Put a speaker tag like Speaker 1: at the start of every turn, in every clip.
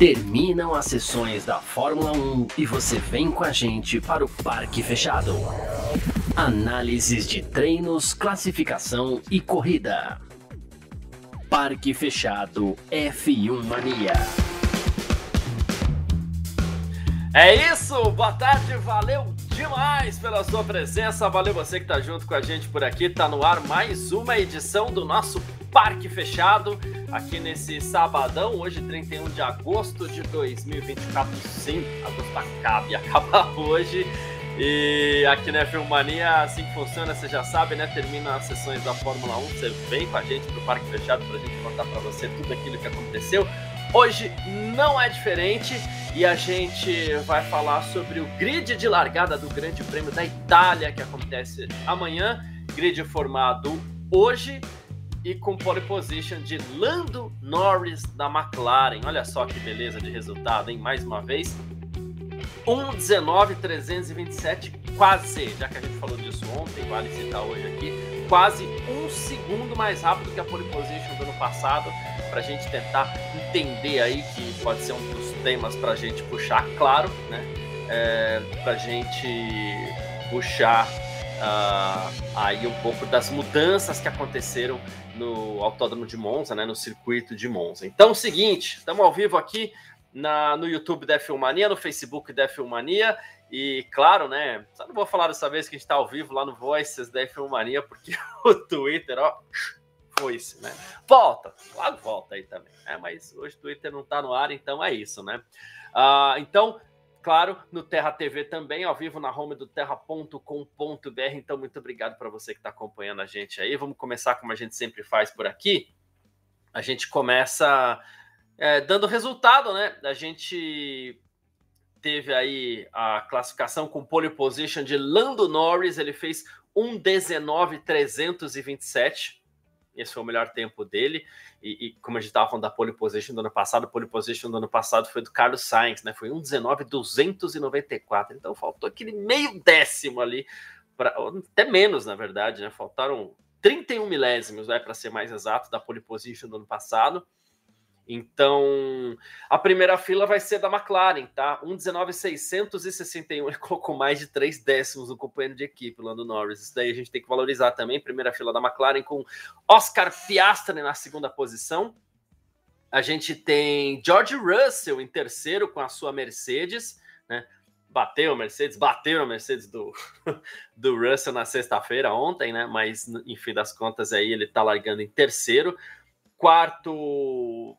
Speaker 1: Terminam as sessões da Fórmula 1 e você vem com a gente para o Parque Fechado. Análises de treinos, classificação e corrida. Parque Fechado F1 Mania. É isso, boa tarde, valeu, demais pela sua presença. Valeu você que está junto com a gente por aqui. Tá no ar mais uma edição do nosso Parque Fechado, aqui nesse sabadão, hoje 31 de agosto de 2024. Sim, agosto acaba e acaba hoje. E aqui na né, Filmania, assim que funciona, você já sabe, né? Termina as sessões da Fórmula 1, você vem com a gente pro Parque Fechado para a gente contar para você tudo aquilo que aconteceu. Hoje não é diferente e a gente vai falar sobre o grid de largada do Grande Prêmio da Itália que acontece amanhã. Grid formado hoje e com pole position de Lando Norris da McLaren. Olha só que beleza de resultado, hein? Mais uma vez. 1,19,327, quase, já que a gente falou disso ontem, vale citar hoje aqui, quase um segundo mais rápido que a pole position do ano passado para a gente tentar entender aí que pode ser um dos temas para a gente puxar, claro, né? É, para a gente puxar uh, aí um pouco das mudanças que aconteceram no Autódromo de Monza, né? No circuito de Monza. Então, é o seguinte, estamos ao vivo aqui na, no YouTube da f no Facebook da f e claro, né? Só não vou falar dessa vez que a gente está ao vivo lá no Voices da f porque o Twitter, ó, foi-se, né? Volta, logo volta aí também, é Mas hoje o Twitter não tá no ar, então é isso, né? Ah, então, claro, no Terra TV também, ao vivo na home do terra.com.br. Então, muito obrigado para você que está acompanhando a gente aí. Vamos começar como a gente sempre faz por aqui. A gente começa é, dando resultado, né? A gente teve aí a classificação com pole position de Lando Norris, ele fez 1,19,327. Esse foi o melhor tempo dele. E, e como a gente estava falando da pole position do ano passado, pole position do ano passado foi do Carlos Sainz, né? Foi 1,19,294. Então faltou aquele meio décimo ali, pra, até menos, na verdade, né? Faltaram 31 milésimos, né? Para ser mais exato, da pole position do ano passado. Então, a primeira fila vai ser da McLaren, tá? 1,19,661, ele colocou mais de três décimos no companheiro de equipe, Lando Norris. Isso daí a gente tem que valorizar também. Primeira fila da McLaren com Oscar Piastri na segunda posição. A gente tem George Russell em terceiro com a sua Mercedes, né? Bateu a Mercedes, bateu a Mercedes do, do Russell na sexta-feira, ontem, né? Mas, enfim, das contas aí, ele tá largando em terceiro. Quarto,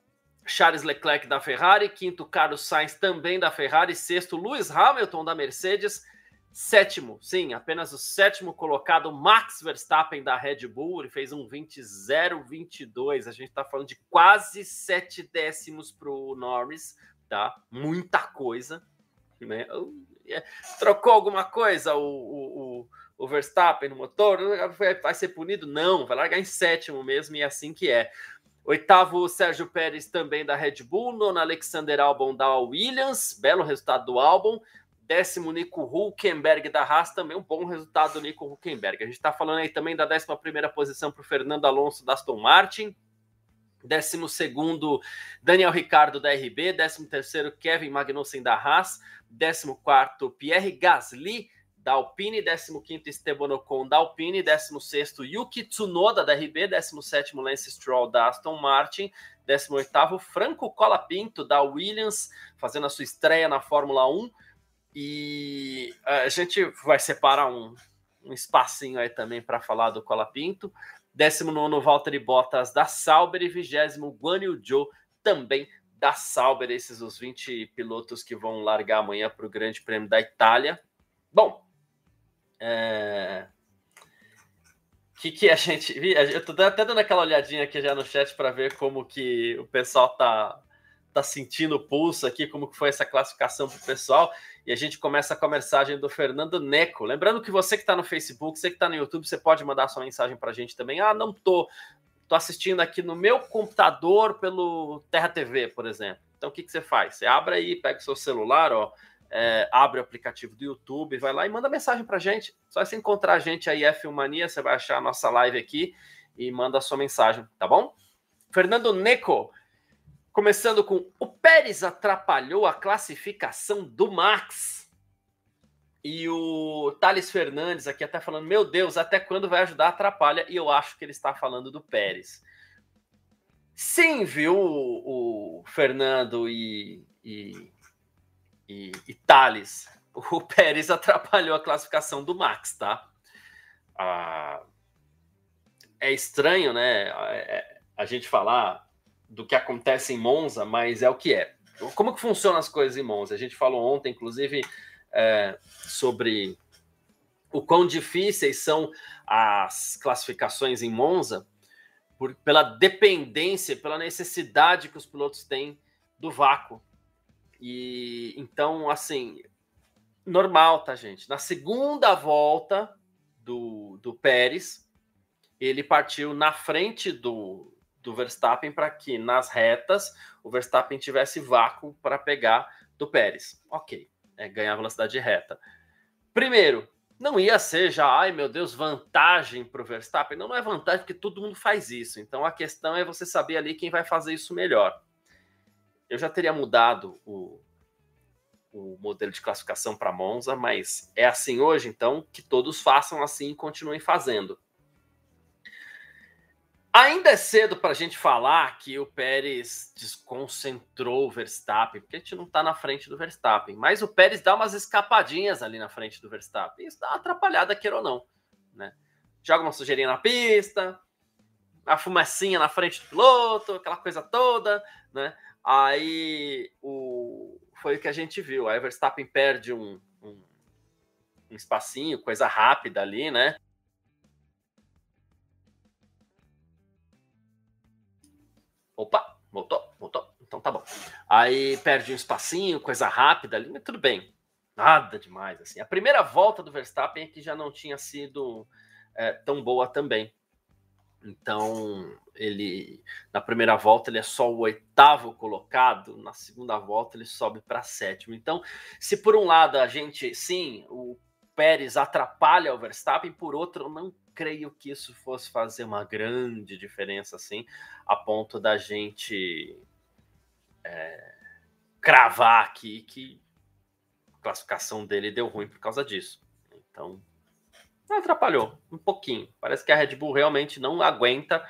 Speaker 1: Charles Leclerc da Ferrari, quinto Carlos Sainz também da Ferrari, sexto Lewis Hamilton da Mercedes, sétimo, sim, apenas o sétimo colocado Max Verstappen da Red Bull, ele fez um 20.022, a gente está falando de quase sete décimos para o Norris, tá? Muita coisa, né? É, trocou alguma coisa o, o, o, o Verstappen no motor? Vai ser punido? Não, vai largar em sétimo mesmo e é assim que é. Oitavo, Sérgio Pérez também da Red Bull. Nono, Alexander Albon da Williams. Belo resultado do Albon. Décimo, Nico Hulkenberg da Haas. Também um bom resultado do Nico Hulkenberg. A gente está falando aí também da décima primeira posição para o Fernando Alonso da Aston Martin. Décimo segundo, Daniel Ricardo da RB. Décimo terceiro, Kevin Magnussen da Haas. Décimo quarto, Pierre Gasly da Alpine, 15º Esteban Ocon da Alpine, 16º Yuki Tsunoda da RB, 17º Lance Stroll da Aston Martin, 18º Franco Colapinto da Williams, fazendo a sua estreia na Fórmula 1, e eh, a gente vai separar um, um espacinho aí também para falar do Colapinto, 19º Valtteri Bottas da Sauber e 20 Guan Yu Zhou também da Sauber, esses os 20 pilotos que vão largar amanhã para o Grande Prêmio da Itália. Bom, é... Que que a gente. Eu tô até dando aquela olhadinha aqui já no chat para ver como que o pessoal tá tá sentindo o pulso aqui, como que foi essa classificação pro pessoal. E a gente começa com a mensagem do Fernando Neco. Lembrando que você que está no Facebook, você que está no YouTube, você pode mandar sua mensagem para a gente também. Ah, não tô, tô assistindo aqui no meu computador pelo Terra TV, por exemplo. Então o que, que você faz? Você abre aí, pega o seu celular, ó, é, abre o aplicativo do YouTube, vai lá e manda mensagem para gente. Só se encontrar a gente aí, é mania você vai achar a nossa live aqui e manda a sua mensagem, tá bom? Fernando Neco, começando com: o Pérez atrapalhou a classificação do Max. E o Thales Fernandes aqui até falando: meu Deus, até quando vai ajudar? Atrapalha. E eu acho que ele está falando do Pérez. Sim, viu, o Fernando e, e e, e Thales. O Pérez atrapalhou a classificação do Max, tá? Ah, é estranho, né? É, a, gente falar do que acontece em Monza, mas é o que é. Como que funcionam as coisas em Monza? A gente falou ontem, inclusive, é, sobre o quão difíceis são as classificações em Monza por, pela dependência, pela necessidade que os pilotos têm do vácuo e então, assim, normal, tá, gente? Na segunda volta do, do Pérez, ele partiu na frente do, do Verstappen para que nas retas o Verstappen tivesse vácuo para pegar do Pérez. Ok, é ganhar velocidade reta. Primeiro, não ia ser já, ai meu Deus, vantagem para o Verstappen. Não, não é vantagem, porque todo mundo faz isso. Então a questão é você saber ali quem vai fazer isso melhor. Eu já teria mudado o, o modelo de classificação para Monza, mas é assim hoje, então que todos façam assim e continuem fazendo. Ainda é cedo para a gente falar que o Pérez desconcentrou o Verstappen, porque a gente não está na frente do Verstappen, mas o Pérez dá umas escapadinhas ali na frente do Verstappen. Isso dá uma atrapalhada, queira ou não. Né? Joga uma sujeirinha na pista, a fumacinha na frente do piloto, aquela coisa toda, né? Aí o, foi o que a gente viu. Aí o Verstappen perde um, um, um espacinho, coisa rápida ali, né? Opa, voltou, voltou. Então tá bom. Aí perde um espacinho, coisa rápida ali, mas tudo bem. Nada demais, assim. A primeira volta do Verstappen é que já não tinha sido é, tão boa também. Então, ele na primeira volta ele é só o oitavo colocado, na segunda volta ele sobe para sétimo. Então, se por um lado a gente, sim, o Pérez atrapalha o Verstappen, por outro, não creio que isso fosse fazer uma grande diferença assim, a ponto da gente é, cravar aqui que a classificação dele deu ruim por causa disso. Então, atrapalhou um pouquinho. Parece que a Red Bull realmente não aguenta.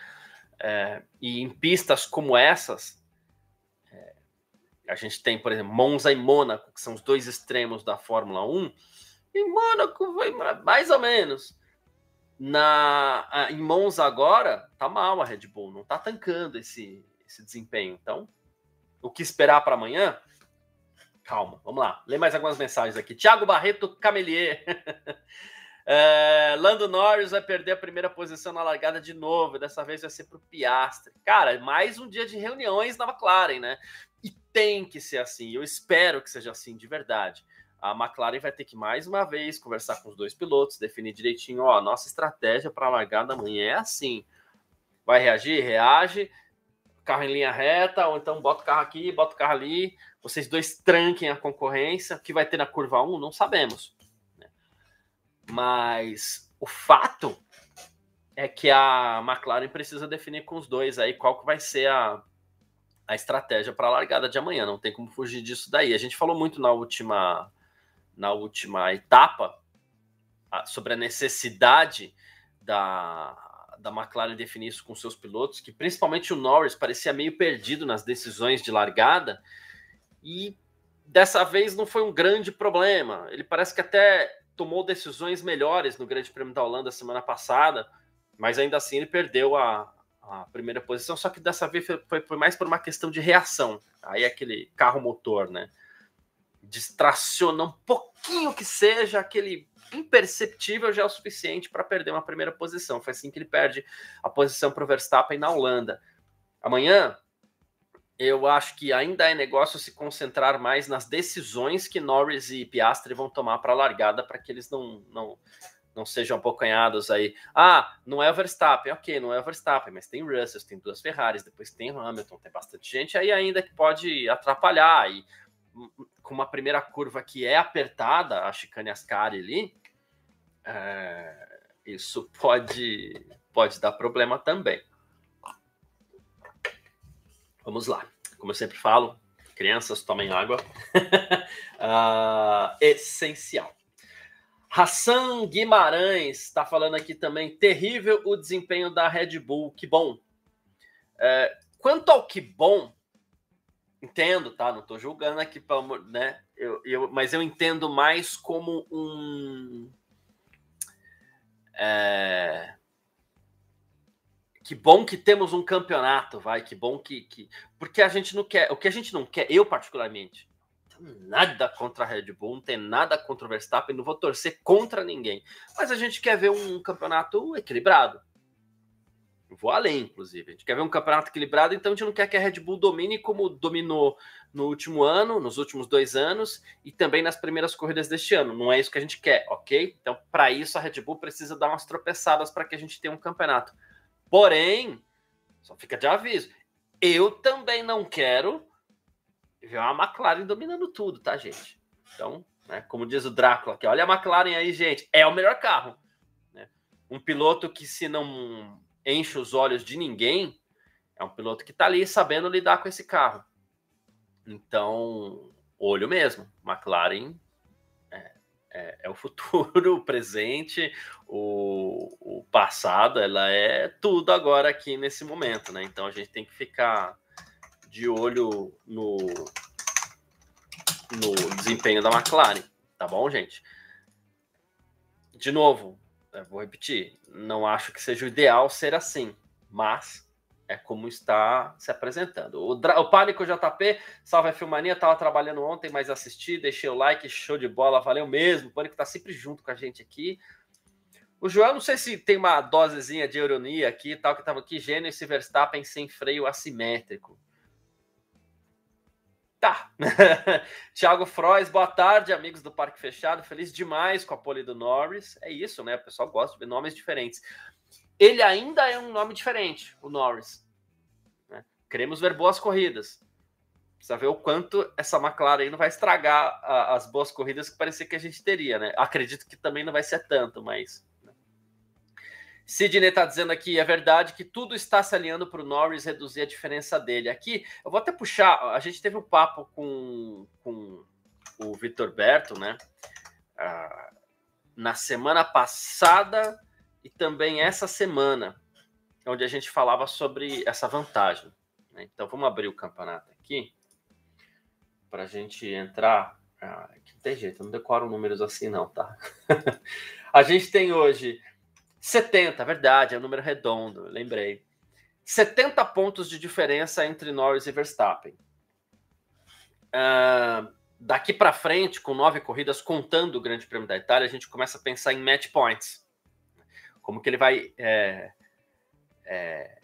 Speaker 1: É, e em pistas como essas, é, a gente tem, por exemplo, Monza e Mônaco, que são os dois extremos da Fórmula 1. E Mônaco vai mais ou menos. Na, em Monza agora, tá mal a Red Bull, não tá tancando esse, esse desempenho. Então, o que esperar para amanhã? Calma, vamos lá. Lê mais algumas mensagens aqui. Tiago Barreto Camelier. É, Lando Norris vai perder a primeira posição na largada de novo. Dessa vez vai ser para o Piastre. Cara, mais um dia de reuniões na McLaren, né? E tem que ser assim. Eu espero que seja assim, de verdade. A McLaren vai ter que mais uma vez conversar com os dois pilotos, definir direitinho: ó, nossa estratégia para a largada amanhã é assim. Vai reagir? Reage. Carro em linha reta, ou então bota o carro aqui, bota o carro ali. Vocês dois tranquem a concorrência. O que vai ter na curva 1, não sabemos mas o fato é que a McLaren precisa definir com os dois aí qual que vai ser a, a estratégia para a largada de amanhã. Não tem como fugir disso daí. A gente falou muito na última na última etapa sobre a necessidade da, da McLaren definir isso com seus pilotos, que principalmente o Norris parecia meio perdido nas decisões de largada, e dessa vez não foi um grande problema. Ele parece que até tomou decisões melhores no Grande Prêmio da Holanda semana passada, mas ainda assim ele perdeu a, a primeira posição, só que dessa vez foi, foi, foi, mais por uma questão de reação. Aí aquele carro motor, né? Distraciona um pouquinho que seja, aquele imperceptível já é o suficiente para perder uma primeira posição. Foi assim que ele perde a posição para o Verstappen na Holanda. Amanhã, eu acho que ainda é negócio se concentrar mais nas decisões que Norris e Piastri vão tomar para a largada, para que eles não, não, não sejam apocanhados aí. Ah, não é Verstappen, ok, não é Verstappen, mas tem Russell, tem duas Ferraris, depois tem Hamilton, tem bastante gente aí ainda que pode atrapalhar. E hum, hum, com uma primeira curva que é apertada, a chicane Ascari ali, é, isso pode, pode dar problema também. Vamos lá. Como eu sempre falo, crianças tomem água. uh, essencial. Hassan Guimarães está falando aqui também. Terrível o desempenho da Red Bull. Que bom. É, quanto ao que bom, entendo, tá? Não estou julgando aqui, pelo né? Eu, eu, mas eu entendo mais como um. É, que bom que temos um campeonato, vai, que bom que, que. Porque a gente não quer. O que a gente não quer, eu particularmente, nada contra a Red Bull, não tem nada contra o Verstappen, não vou torcer contra ninguém. Mas a gente quer ver um campeonato equilibrado. Eu vou além, inclusive. A gente quer ver um campeonato equilibrado, então a gente não quer que a Red Bull domine como dominou no último ano, nos últimos dois anos e também nas primeiras corridas deste ano. Não é isso que a gente quer, ok? Então, para isso, a Red Bull precisa dar umas tropeçadas para que a gente tenha um campeonato. Porém, só fica de aviso. Eu também não quero ver a McLaren dominando tudo, tá, gente? Então, né, como diz o Drácula aqui, olha a McLaren aí, gente, é o melhor carro. Né? Um piloto que, se não enche os olhos de ninguém, é um piloto que tá ali sabendo lidar com esse carro. Então, olho mesmo. McLaren é, é o futuro, o presente, o, o passado, ela é tudo agora aqui nesse momento, né? Então a gente tem que ficar de olho no, no desempenho da McLaren, tá bom, gente? De novo, vou repetir, não acho que seja o ideal ser assim, mas é como está se apresentando. O, Dra o Pânico JP, salve a Filmania, estava trabalhando ontem, mas assisti, deixei o like, show de bola, valeu mesmo. O Pânico está sempre junto com a gente aqui. O João não sei se tem uma dosezinha de ironia aqui tal, que estava aqui, gênio esse Verstappen sem freio assimétrico. Tá. Tiago Frois, boa tarde, amigos do Parque Fechado. Feliz demais com a pole do Norris. É isso, né? O pessoal gosta de nomes diferentes ele ainda é um nome diferente, o Norris. Né? Queremos ver boas corridas. Precisa ver o quanto essa McLaren não vai estragar a, as boas corridas que parecia que a gente teria, né? Acredito que também não vai ser tanto, mas. Né? Sidney está dizendo aqui, é verdade que tudo está se alinhando para o Norris reduzir a diferença dele. Aqui, eu vou até puxar, a gente teve um papo com, com o Vitor Berto, né? Ah, na semana passada, e também essa semana, onde a gente falava sobre essa vantagem. Né? Então vamos abrir o campeonato aqui para a gente entrar. Ah, que tem jeito, eu não decoro números assim, não, tá? a gente tem hoje 70, verdade, é um número redondo, lembrei. 70 pontos de diferença entre Norris e Verstappen. Uh, daqui para frente, com nove corridas, contando o Grande Prêmio da Itália, a gente começa a pensar em match points. Como que ele vai é, é,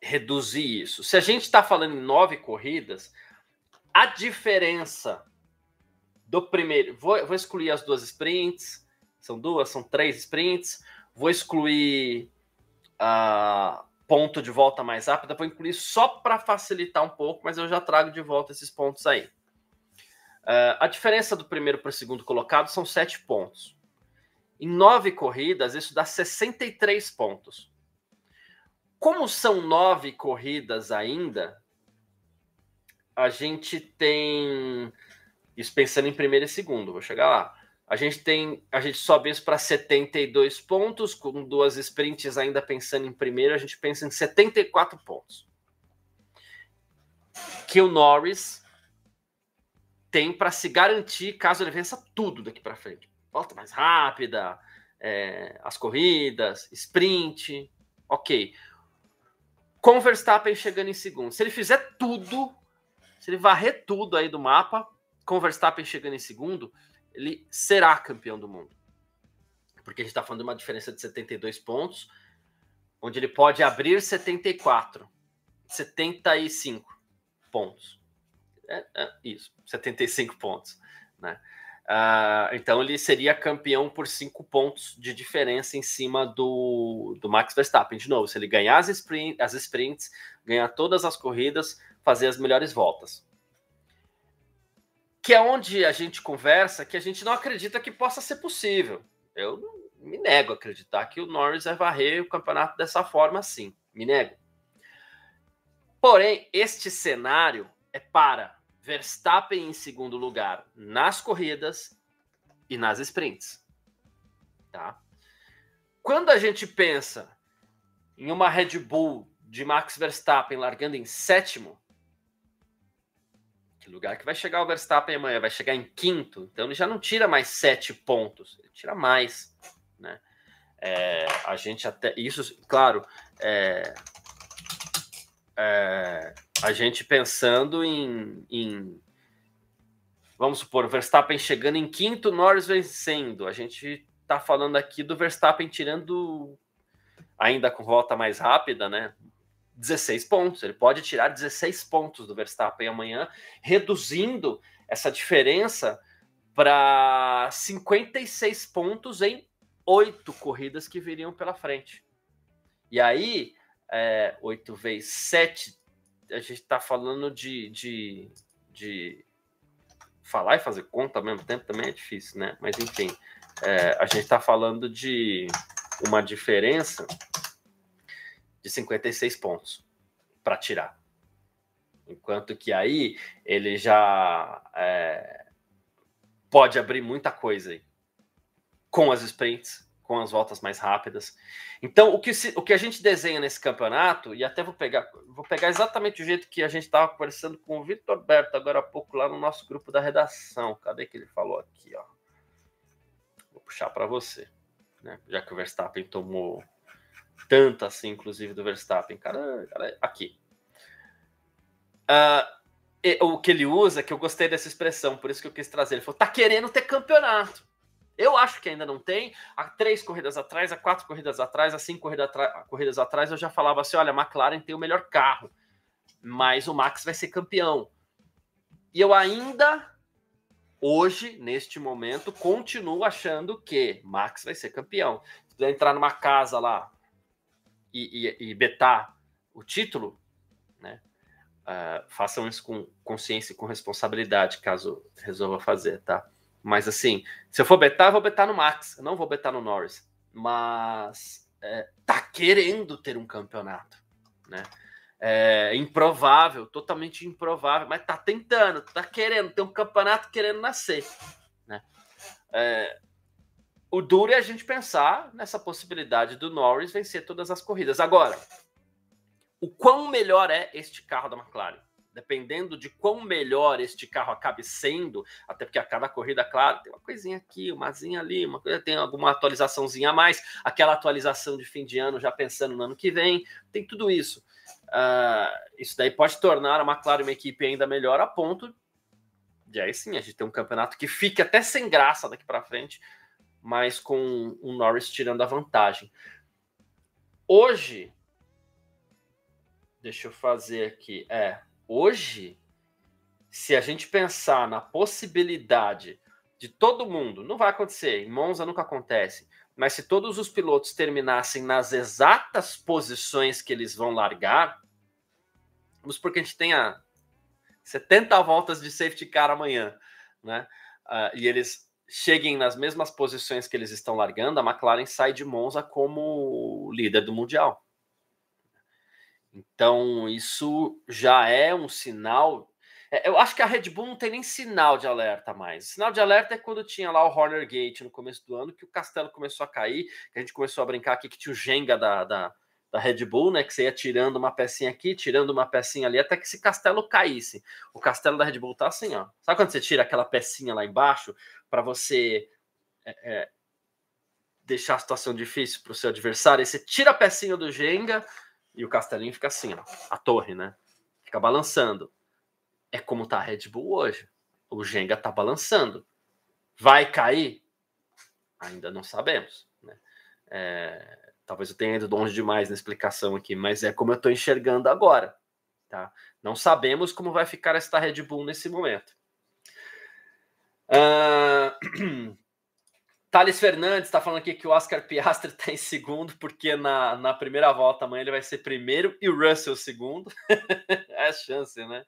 Speaker 1: reduzir isso? Se a gente está falando em nove corridas, a diferença do primeiro. Vou, vou excluir as duas sprints, são duas, são três sprints. Vou excluir a ah, ponto de volta mais rápida, vou incluir só para facilitar um pouco, mas eu já trago de volta esses pontos aí. Uh, a diferença do primeiro para o segundo colocado são sete pontos. Em nove corridas, isso dá 63 pontos. Como são nove corridas ainda, a gente tem. Isso pensando em primeiro e segundo, vou chegar lá. A gente tem, a gente sobe isso para 72 pontos, com duas sprints ainda pensando em primeiro, a gente pensa em 74 pontos. Que o Norris tem para se garantir caso ele vença tudo daqui para frente volta mais rápida, é, as corridas, sprint, ok. Com o Verstappen chegando em segundo. Se ele fizer tudo, se ele varrer tudo aí do mapa, com o Verstappen chegando em segundo, ele será campeão do mundo. Porque a gente está falando de uma diferença de 72 pontos, onde ele pode abrir 74, 75 pontos. É, é isso, 75 pontos, né? Uh, então ele seria campeão por cinco pontos de diferença em cima do, do Max Verstappen. De novo, se ele ganhar as, sprint, as sprints, ganhar todas as corridas, fazer as melhores voltas. Que é onde a gente conversa que a gente não acredita que possa ser possível. Eu me nego a acreditar que o Norris vai varrer o campeonato dessa forma assim. Me nego. Porém, este cenário é para Verstappen em segundo lugar nas corridas e nas sprints. Tá? Quando a gente pensa em uma Red Bull de Max Verstappen largando em sétimo, que lugar que vai chegar o Verstappen amanhã? Vai chegar em quinto, então ele já não tira mais sete pontos, ele tira mais, né? É, a gente até isso, claro, é, é, a gente pensando em, em vamos supor, Verstappen chegando em quinto, Norris vencendo. A gente está falando aqui do Verstappen tirando ainda com volta mais rápida, né? 16 pontos. Ele pode tirar 16 pontos do Verstappen amanhã, reduzindo essa diferença para 56 pontos em oito corridas que viriam pela frente. E aí, é, 8 vezes 7, a gente está falando de, de, de falar e fazer conta ao mesmo tempo também é difícil, né? Mas enfim, é, a gente está falando de uma diferença de 56 pontos para tirar. Enquanto que aí ele já é, pode abrir muita coisa aí. Com as sprints, com as voltas mais rápidas. Então, o que, o que a gente desenha nesse campeonato, e até vou pegar, vou pegar exatamente o jeito que a gente estava conversando com o Vitor Berto agora há pouco lá no nosso grupo da redação. Cadê que ele falou aqui? Ó? Vou puxar para você. Né? Já que o Verstappen tomou tanto assim, inclusive, do Verstappen. Cara, cara aqui. Uh, o que ele usa, que eu gostei dessa expressão, por isso que eu quis trazer. Ele falou: tá querendo ter campeonato. Eu acho que ainda não tem. Há três corridas atrás, há quatro corridas atrás, há cinco corrida atra... corridas atrás, eu já falava assim: olha, a McLaren tem o melhor carro, mas o Max vai ser campeão. E eu ainda, hoje, neste momento, continuo achando que Max vai ser campeão. Se entrar numa casa lá e, e, e betar o título, né? Uh, façam isso com consciência e com responsabilidade, caso resolva fazer, tá? Mas assim, se eu for betar, vou betar no Max, eu não vou betar no Norris. Mas é, tá querendo ter um campeonato, né? É improvável, totalmente improvável, mas tá tentando, tá querendo, tem um campeonato querendo nascer, né? É, o duro é a gente pensar nessa possibilidade do Norris vencer todas as corridas. Agora, o quão melhor é este carro da McLaren? dependendo de quão melhor este carro acabe sendo, até porque a cada corrida, claro, tem uma coisinha aqui, uma zinha ali, uma coisa, tem alguma atualizaçãozinha a mais, aquela atualização de fim de ano já pensando no ano que vem, tem tudo isso. Uh, isso daí pode tornar a McLaren uma equipe ainda melhor a ponto de aí sim a gente ter um campeonato que fique até sem graça daqui para frente, mas com o Norris tirando a vantagem. Hoje, deixa eu fazer aqui, é, Hoje, se a gente pensar na possibilidade de todo mundo, não vai acontecer, em Monza nunca acontece, mas se todos os pilotos terminassem nas exatas posições que eles vão largar, vamos porque a gente tenha 70 voltas de safety car amanhã, né? Uh, e eles cheguem nas mesmas posições que eles estão largando, a McLaren sai de Monza como líder do Mundial. Então, isso já é um sinal. É, eu acho que a Red Bull não tem nem sinal de alerta mais. O sinal de alerta é quando tinha lá o Horner Gate no começo do ano, que o castelo começou a cair, que a gente começou a brincar aqui que tinha o Jenga da, da, da Red Bull, né? Que você ia tirando uma pecinha aqui, tirando uma pecinha ali, até que esse castelo caísse. O castelo da Red Bull tá assim, ó. Sabe quando você tira aquela pecinha lá embaixo para você é, é, deixar a situação difícil para o seu adversário? e você tira a pecinha do Jenga e o castelinho fica assim, ó, a torre, né? Fica balançando. É como tá a Red Bull hoje. O Jenga tá balançando. Vai cair? Ainda não sabemos. Né? É, talvez eu tenha ido longe demais na explicação aqui, mas é como eu estou enxergando agora. Tá? Não sabemos como vai ficar esta Red Bull nesse momento. Uh... Thales Fernandes está falando aqui que o Oscar Piastri está em segundo, porque na, na primeira volta amanhã ele vai ser primeiro e o Russell segundo. é a chance, né?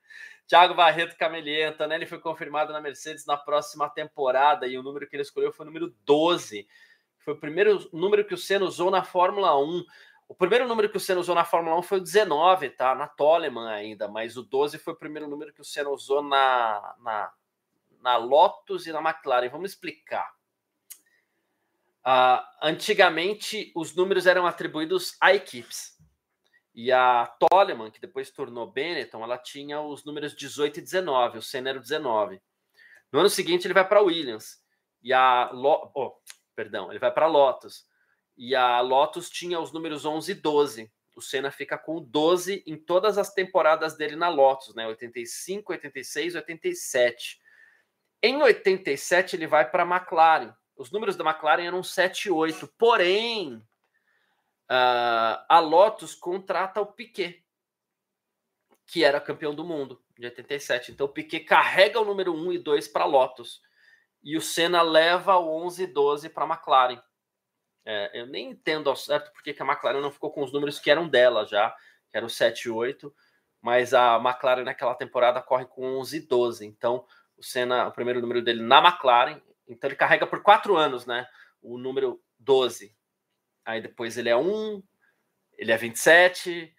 Speaker 1: Thiago Barreto Camelier, né? Ele foi confirmado na Mercedes na próxima temporada e o número que ele escolheu foi o número 12. Foi o primeiro número que o Senna usou na Fórmula 1. O primeiro número que o Senna usou na Fórmula 1 foi o 19, tá? Na Toleman ainda, mas o 12 foi o primeiro número que o Senna usou na, na, na Lotus e na McLaren. Vamos explicar. Uh, antigamente, os números eram atribuídos a equipes. E a Toleman, que depois tornou Benetton, ela tinha os números 18 e 19, o Senna era o 19. No ano seguinte, ele vai para Williams. E a. Lo... Oh, perdão, ele vai para Lotus. E a Lotus tinha os números 11 e 12. O Senna fica com 12 em todas as temporadas dele na Lotus, né? 85, 86, 87. Em 87, ele vai para McLaren os números da McLaren eram 7 e 8. Porém, uh, a Lotus contrata o Piquet, que era campeão do mundo de 87. Então, o Piquet carrega o número 1 e 2 para a Lotus. E o Senna leva o 11 e 12 para a McLaren. É, eu nem entendo ao certo porque que a McLaren não ficou com os números que eram dela já, que eram 7 e 8, mas a McLaren naquela temporada corre com 11 e 12. Então, o Senna, o primeiro número dele na McLaren, então ele carrega por quatro anos, né? O número 12. Aí depois ele é 1, ele é 27,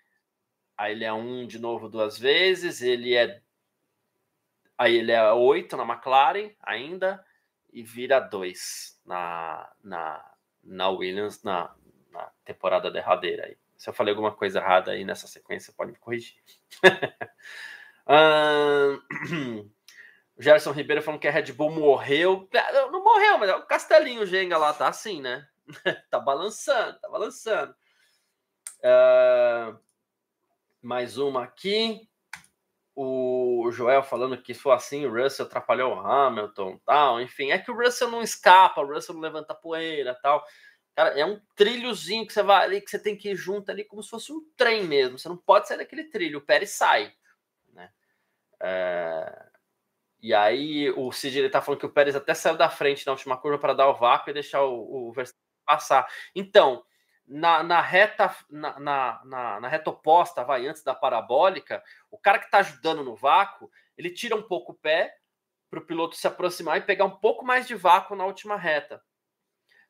Speaker 1: aí ele é 1 de novo duas vezes, ele é. Aí ele é 8 na McLaren ainda, e vira 2 na, na, na Williams na, na temporada derradeira aí. Se eu falei alguma coisa errada aí nessa sequência, pode me corrigir. um, Gerson Ribeiro falando que a Red Bull morreu. É, não, não morreu, mas é o Castelinho Genga lá tá assim, né? tá balançando, tá balançando. Uh, mais uma aqui. O Joel falando que se for assim, o Russell atrapalhou o Hamilton, tal. Enfim, é que o Russell não escapa, o Russell não levanta poeira, tal. Cara, é um trilhozinho que você vai ali, que você tem que ir junto ali, como se fosse um trem mesmo. Você não pode sair daquele trilho. O Pérez sai, né? É... E aí o Cid ele tá falando que o Pérez até saiu da frente na última curva para dar o vácuo e deixar o, o Verstappen passar. Então, na, na, reta na, na, na, reta oposta, vai antes da parabólica, o cara que está ajudando no vácuo, ele tira um pouco o pé para o piloto se aproximar e pegar um pouco mais de vácuo na última reta.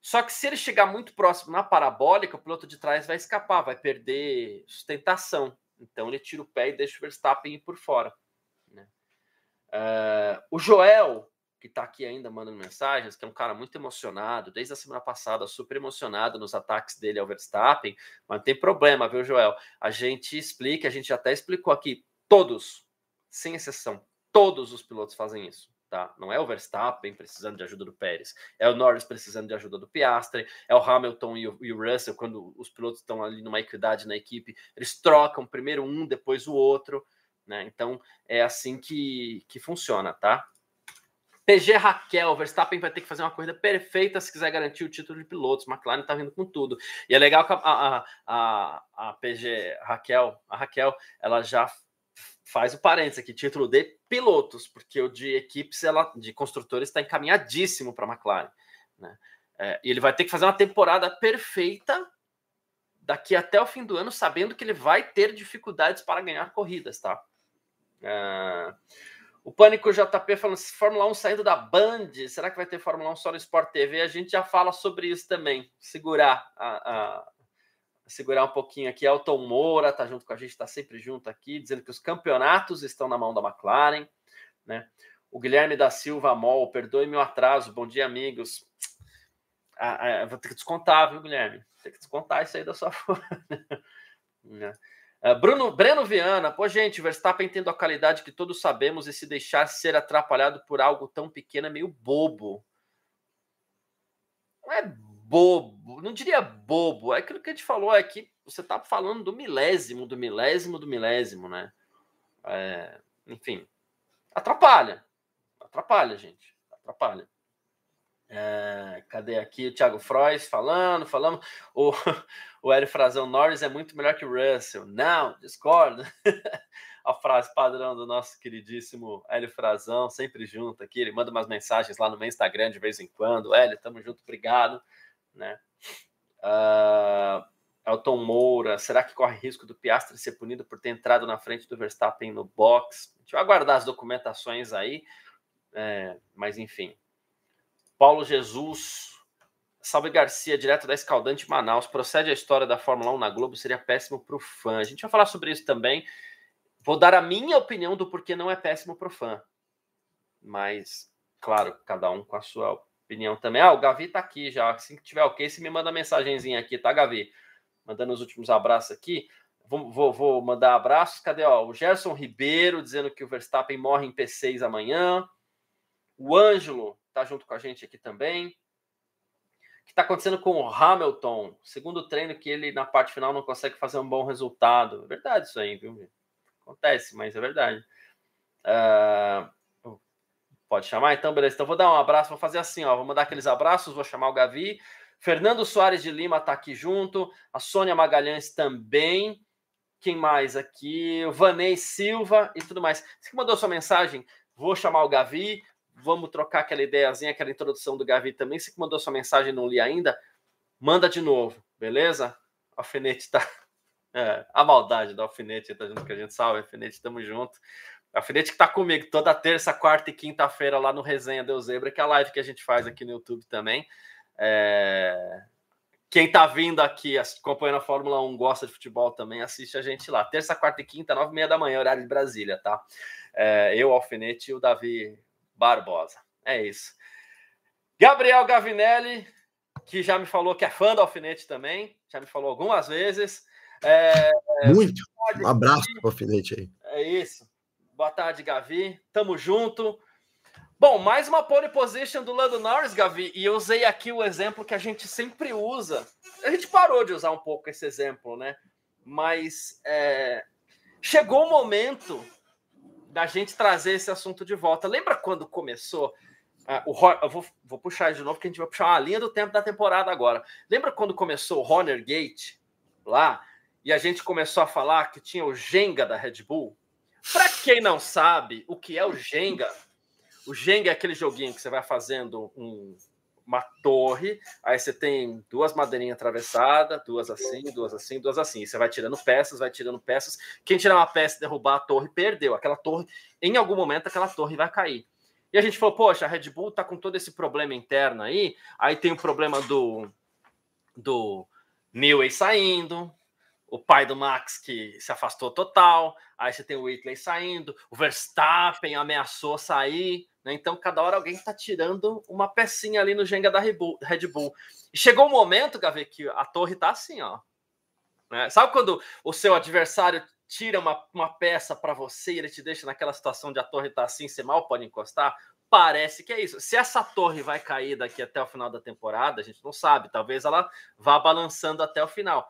Speaker 1: Só que se ele chegar muito próximo na parabólica, o piloto de trás vai escapar, vai perder sustentação. Então ele tira o pé e deixa o Verstappen ir por fora. Ah, o Joel, que está aqui ainda mandando mensagens, que é um cara muito emocionado, desde a semana passada, super emocionado nos ataques dele ao Verstappen, mas não tem problema, viu, Joel? A gente explica, a gente até explicou aqui, todos, sem exceção, todos os pilotos fazem isso. Tá? Não é o Verstappen precisando de ajuda do Pérez, é o Norris precisando de ajuda do Piastre, é o Hamilton e o, e o Russell, quando os pilotos estão ali numa equidade na equipe, eles trocam primeiro um, depois o outro. Né? Então é assim que, que funciona, tá? PG Raquel, Verstappen vai ter que fazer uma corrida perfeita se quiser garantir o título de pilotos. McLaren tá vindo com tudo. E é legal que a, a, a, a PG Raquel, a Raquel, ela já faz o parênteses aqui, título de pilotos, porque o de equipes, ela, de construtores, está encaminhadíssimo para a McLaren. Né? É, e ele vai ter que fazer uma temporada perfeita daqui até o fim do ano, sabendo que ele vai ter dificuldades para ganhar corridas, tá? Ah, o Pânico JP falando Fórmula 1 saindo da Band, será que vai ter Fórmula 1 só no Sport TV? A gente já fala sobre isso também, segurar a, a segurar um pouquinho aqui. Elton Moura tá junto com a gente, tá sempre junto aqui, dizendo que os campeonatos estão na mão da McLaren, né? O Guilherme da Silva Mol, perdoe meu atraso, bom dia, amigos. Ah, ah, vou ter que descontar, viu, Guilherme? Vou ter que descontar isso aí da sua forma. É, Bruno, Breno Viana, pô, gente, Verstappen tendo a qualidade que todos sabemos e se deixar ser atrapalhado por algo tão pequeno é meio bobo. Não é bobo, não diria bobo, é aquilo que a gente falou aqui. É você tá falando do milésimo, do milésimo, do milésimo, né? É, enfim, atrapalha, atrapalha, gente, atrapalha. É, cadê aqui? O Thiago Frois falando, falando. O, o Hélio Frazão Norris é muito melhor que o Russell. Não, discordo. A frase padrão do nosso queridíssimo Hélio Frazão, sempre junto aqui. Ele manda umas mensagens lá no meu Instagram de vez em quando. Hélio, tamo junto, obrigado. Né? Uh, Elton Moura, será que corre risco do Piastre ser punido por ter entrado na frente do Verstappen no box? Deixa eu aguardar as documentações aí. É, mas enfim, Paulo Jesus. Salve Garcia, direto da Escaldante Manaus. Procede a história da Fórmula 1 na Globo, seria péssimo para o fã. A gente vai falar sobre isso também. Vou dar a minha opinião do porquê não é péssimo para o fã. Mas, claro, cada um com a sua opinião também. Ah, o Gavi tá aqui já. Assim que tiver ok, você me manda mensagenzinha aqui, tá, Gavi? Mandando os últimos abraços aqui. Vou, vou, vou mandar abraços. Cadê? Ó, o Gerson Ribeiro dizendo que o Verstappen morre em P6 amanhã. O Ângelo está junto com a gente aqui também. O que está acontecendo com o Hamilton? Segundo treino que ele, na parte final, não consegue fazer um bom resultado. É verdade isso aí, viu? Acontece, mas é verdade. Uh, pode chamar? Então, beleza. Então, vou dar um abraço, vou fazer assim, ó. Vou mandar aqueles abraços, vou chamar o Gavi. Fernando Soares de Lima está aqui junto. A Sônia Magalhães também quem mais aqui? O Vanei Silva e tudo mais. Você que mandou sua mensagem, vou chamar o Gavi vamos trocar aquela ideiazinha, aquela introdução do Gavi também. se que mandou sua mensagem e não li ainda, manda de novo, beleza? O alfinete tá. É, a maldade do Alfinete tá junto com a gente. Salve, Alfinete, tamo junto. Alfinete que tá comigo toda terça, quarta e quinta-feira lá no Resenha Deus Zebra, que é a live que a gente faz aqui no YouTube também. É... Quem tá vindo aqui acompanhando a Fórmula 1, gosta de futebol também, assiste a gente lá. Terça, quarta e quinta, nove e meia da manhã, horário de Brasília, tá? É, eu, Alfinete e o Davi Barbosa. É isso. Gabriel Gavinelli, que já me falou que é fã do Alfinete também, já me falou algumas vezes. É, é Muito.
Speaker 2: Tarde, um abraço para Alfinete aí.
Speaker 1: É isso. Boa tarde, Gavi. Tamo junto. Bom, mais uma pole position do Lando Norris, Gavi, e eu usei aqui o exemplo que a gente sempre usa. A gente parou de usar um pouco esse exemplo, né? Mas é... chegou o momento da gente trazer esse assunto de volta. Lembra quando começou? Uh, o Ho eu vou, vou puxar de novo, porque a gente vai puxar uma linha do tempo da temporada agora. Lembra quando começou o Honor Gate lá? E a gente começou a falar que tinha o Jenga da Red Bull? Para quem não sabe o que é o Jenga, o Jenga é aquele joguinho que você vai fazendo um, uma torre, aí você tem duas madeirinhas atravessadas, duas assim, duas assim, duas assim. E você vai tirando peças, vai tirando peças. Quem tirar uma peça e derrubar a torre, perdeu. Aquela torre, em algum momento, aquela torre vai cair. E a gente falou, poxa, a Red Bull tá com todo esse problema interno aí. Aí tem o problema do, do Newey saindo, o pai do Max que se afastou total, aí você tem o Whitley saindo, o Verstappen ameaçou sair, né? Então, cada hora alguém está tirando uma pecinha ali no Jenga da Red Bull. E chegou o um momento, Gavi, que a torre tá assim, ó. Né? Sabe quando o seu adversário tira uma, uma peça para você e ele te deixa naquela situação de a torre tá assim, você mal pode encostar? Parece que é isso. Se essa torre vai cair daqui até o final da temporada, a gente não sabe. Talvez ela vá balançando até o final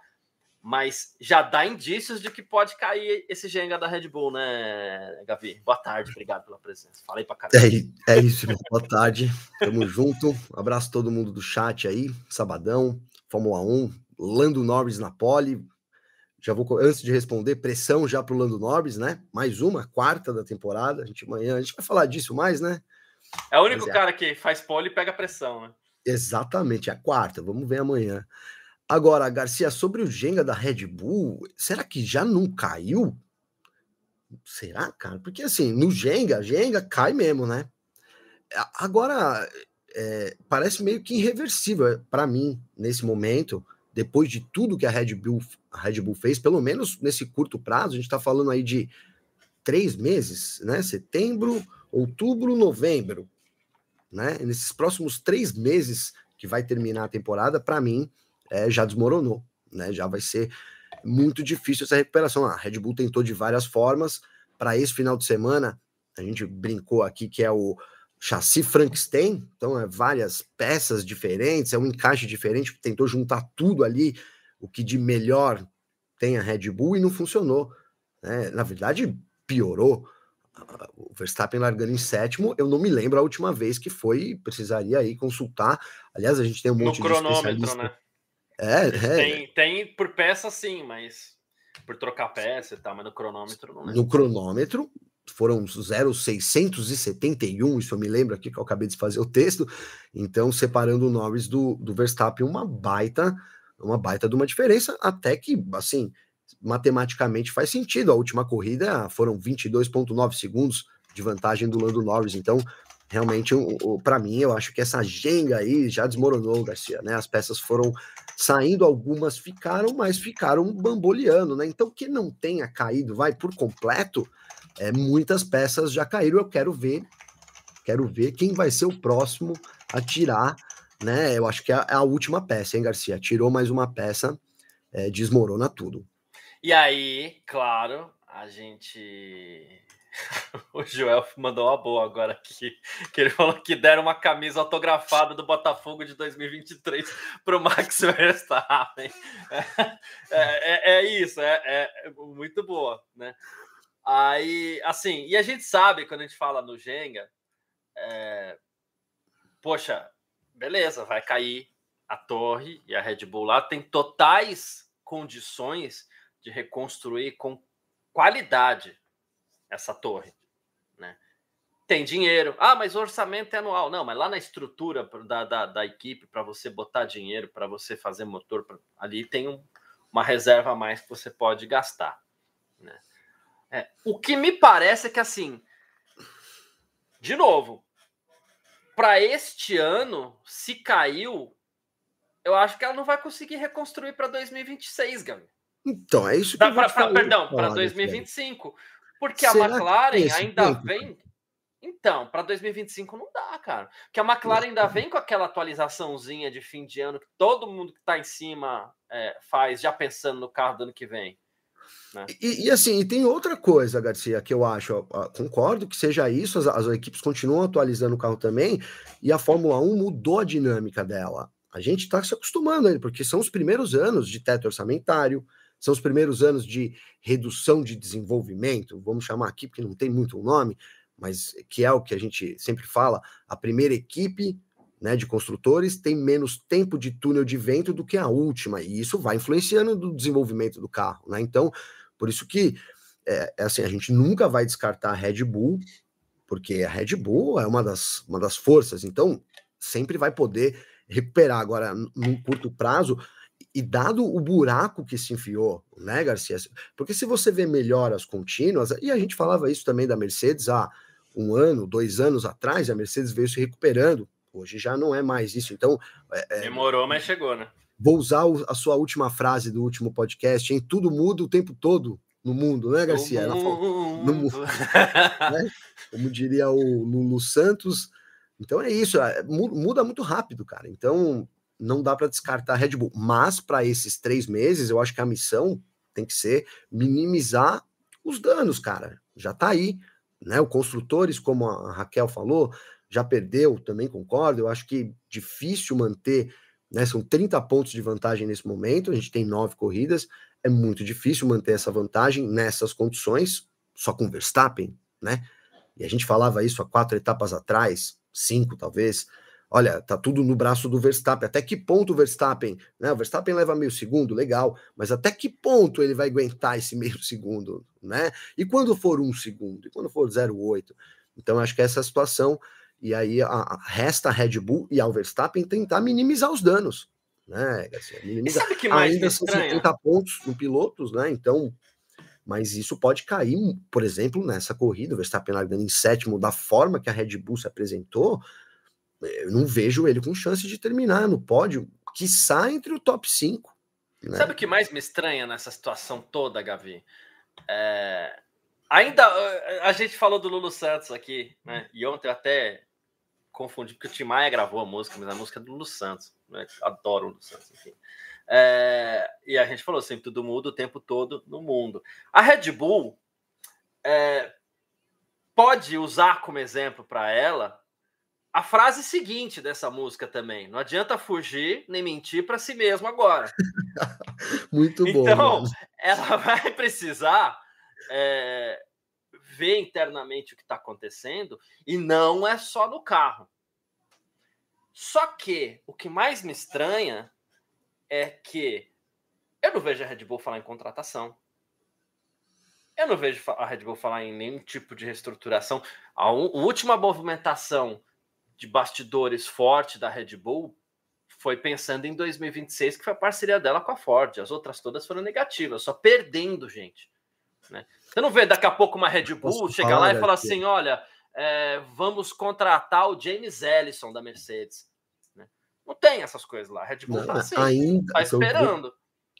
Speaker 1: mas já dá indícios de que pode cair esse Genga da Red Bull, né, Gavi? Boa tarde, obrigado pela presença. Falei pra caralho.
Speaker 2: É, é isso, meu. boa tarde. Tamo junto. abraço todo mundo do chat aí. Sabadão, Fórmula 1, Lando Norris na pole. Já vou, antes de responder, pressão já o Lando Norris, né? Mais uma, quarta da temporada. A gente amanhã, a gente vai falar disso mais, né?
Speaker 1: É o único é. cara que faz pole e pega pressão, né?
Speaker 2: Exatamente, é a quarta. Vamos ver amanhã. Agora, Garcia, sobre o Genga da Red Bull, será que já não caiu? Será, cara? Porque assim, no Genga Genga cai mesmo, né? Agora, é, parece meio que irreversível é, para mim, nesse momento, depois de tudo que a Red Bull, a Red Bull fez, pelo menos nesse curto prazo, a gente está falando aí de três meses, né? Setembro, outubro, novembro, né? nesses próximos três meses que vai terminar a temporada, para mim, é, já desmoronou, né? Já vai ser muito difícil essa recuperação. A Red Bull tentou de várias formas. Para esse final de semana, a gente brincou aqui que é o chassi Frankenstein, então é várias peças diferentes, é um encaixe diferente, tentou juntar tudo ali, o que de melhor tem a Red Bull e não funcionou. Né? Na verdade, piorou. O Verstappen largando em sétimo, eu não me lembro a última vez que foi, precisaria aí consultar. Aliás, a gente tem um monte no de cronômetro, né? É, é. Tem,
Speaker 1: tem por peça sim, mas por trocar peça e tal, mas no cronômetro não lembro.
Speaker 2: No cronômetro foram 0,671, isso eu me lembro aqui que eu acabei de fazer o texto. Então, separando o Norris do, do Verstappen, uma baita, uma baita de uma diferença, até que, assim, matematicamente faz sentido. A última corrida foram 22,9 segundos de vantagem do Lando Norris. Então, realmente, para mim, eu acho que essa genga aí já desmoronou, Garcia, né? As peças foram saindo algumas ficaram, mas ficaram bamboleando, né? Então, que não tenha caído, vai por completo, é, muitas peças já caíram. Eu quero ver, quero ver quem vai ser o próximo a tirar, né? Eu acho que é a, é a última peça, hein, Garcia? Tirou mais uma peça, é, desmorona tudo.
Speaker 1: E aí, claro, a gente O Joel mandou uma boa agora aqui, que ele falou que deram uma camisa autografada do Botafogo de 2023 para o Max Verstappen. É, é, é, é isso, é, é, muito boa, né? Aí, assim, e a gente sabe quando a gente fala no Jenga, é, poxa, beleza, vai cair a torre e a Red Bull lá tem totais condições de reconstruir com qualidade essa torre, né? Tem dinheiro. Ah, mas o orçamento é anual. Não, mas lá na estrutura da, da, da equipe, para você botar dinheiro, para você fazer motor, pra... ali tem um, uma reserva a mais que você pode gastar. Né? É, o que me parece é que, assim, de novo, para este ano, se caiu, eu acho que ela não vai conseguir reconstruir para 2026, Gabi.
Speaker 2: Então, é isso que eu Perdão, para 2025.
Speaker 1: Cara. Porque Será a McLaren ainda vem. Então, para 2025 não dá, cara. Porque a McLaren ainda vem com aquela atualizaçãozinha de fim de ano que todo mundo que está em cima é, faz, já pensando no carro do ano que vem. Né?
Speaker 2: E, e, assim, e tem outra coisa, Garcia, que eu acho, eu, concordo que seja isso, as, as, equipes continuam atualizando o carro também, e a Fórmula 1 mudou a dinâmica dela. A gente está se acostumando, porque são os primeiros anos de teto orçamentário, são os primeiros anos de redução de desenvolvimento, vamos chamar aqui porque não tem muito o nome, mas que é o que a gente sempre fala, a primeira equipe né, de construtores tem menos tempo de túnel de vento do que a última, e isso vai influenciando no desenvolvimento do carro. Né? Então, por isso que é, é, assim, a gente nunca vai descartar a Red Bull, porque a Red Bull é uma das, uma das forças, então sempre vai poder recuperar. Agora, num curto prazo, e dado o buraco que se enfiou, né, Garcia? Porque se você vê melhoras contínuas, e a gente falava isso também da Mercedes há um ano, dois anos atrás, a Mercedes veio se recuperando, hoje já não é mais isso. Então.
Speaker 1: É, é Demorou, mas chegou, né?
Speaker 2: Vou usar a sua última frase do último podcast, em tudo muda o tempo todo no mundo, né, Garcia? No mundo. No mundo
Speaker 1: né?
Speaker 2: Como diria o Lulu Santos. Então é isso, é, muda muito rápido, cara. Então não dá para descartar a Red Bull. Mas para esses três meses, eu acho que a missão tem que ser minimizar os danos, cara. Já está aí. Né? O Construtores, como a Raquel falou, já perdeu, também concordo. Eu acho que difícil manter. Né? São 30 pontos de vantagem nesse momento, a gente tem nove corridas. É muito difícil manter essa vantagem nessas condições, só com Verstappen, né? E a gente falava isso há quatro etapas atrás, cinco talvez olha, tá tudo no braço do Verstappen. Até que ponto o Verstappen, né? O Verstappen leva meio segundo, legal, mas até que ponto ele vai aguentar esse meio segundo, né? E quando for um segundo, e quando for 0,8? Então, acho que é essa é a situação. E aí a, a, resta a Red Bull e ao Verstappen tentar minimizar os danos. Né, E sabe que mais Ainda são 50 pontos no pilotos, né? Então, mas isso pode cair, por exemplo, nessa corrida, o Verstappen largando em sétimo, da forma que a Red Bull se apresentou, eu não vejo ele com chance de terminar no pódio, que sai entre o top 5. Né? Sabe
Speaker 1: o que mais me estranha nessa situação toda, Gavi? É... Ainda a gente falou do Lulu Santos aqui, né? E ontem até confundi, porque o Tim Maia gravou a música, mas a música é do Lulu Santos. Né? Adoro o Lulu Santos, enfim. É, e a gente falou assim: tudo muda o tempo todo no mundo. A Red Bull é, pode usar como exemplo para ela a frase seguinte dessa música também. Não adianta fugir nem mentir para si mesmo agora. Muito bom. Então, mano. ela vai precisar é, ver internamente o que está acontecendo e não é só no carro. Só que o que mais me estranha é que eu não vejo a Red Bull falar em contratação. Eu não vejo a Red Bull falar em nenhum tipo de reestruturação. A última movimentação de bastidores forte da Red Bull foi pensando em 2026, que foi a parceria dela com a Ford. As outras todas foram negativas, só perdendo, gente. Né? Você não vê daqui a pouco uma Red Bull chegar lá e falar assim: olha, é, vamos contratar o James Ellison da Mercedes. Né? Não tem essas coisas lá. A Red Bull está assim, ainda, tá é esperando.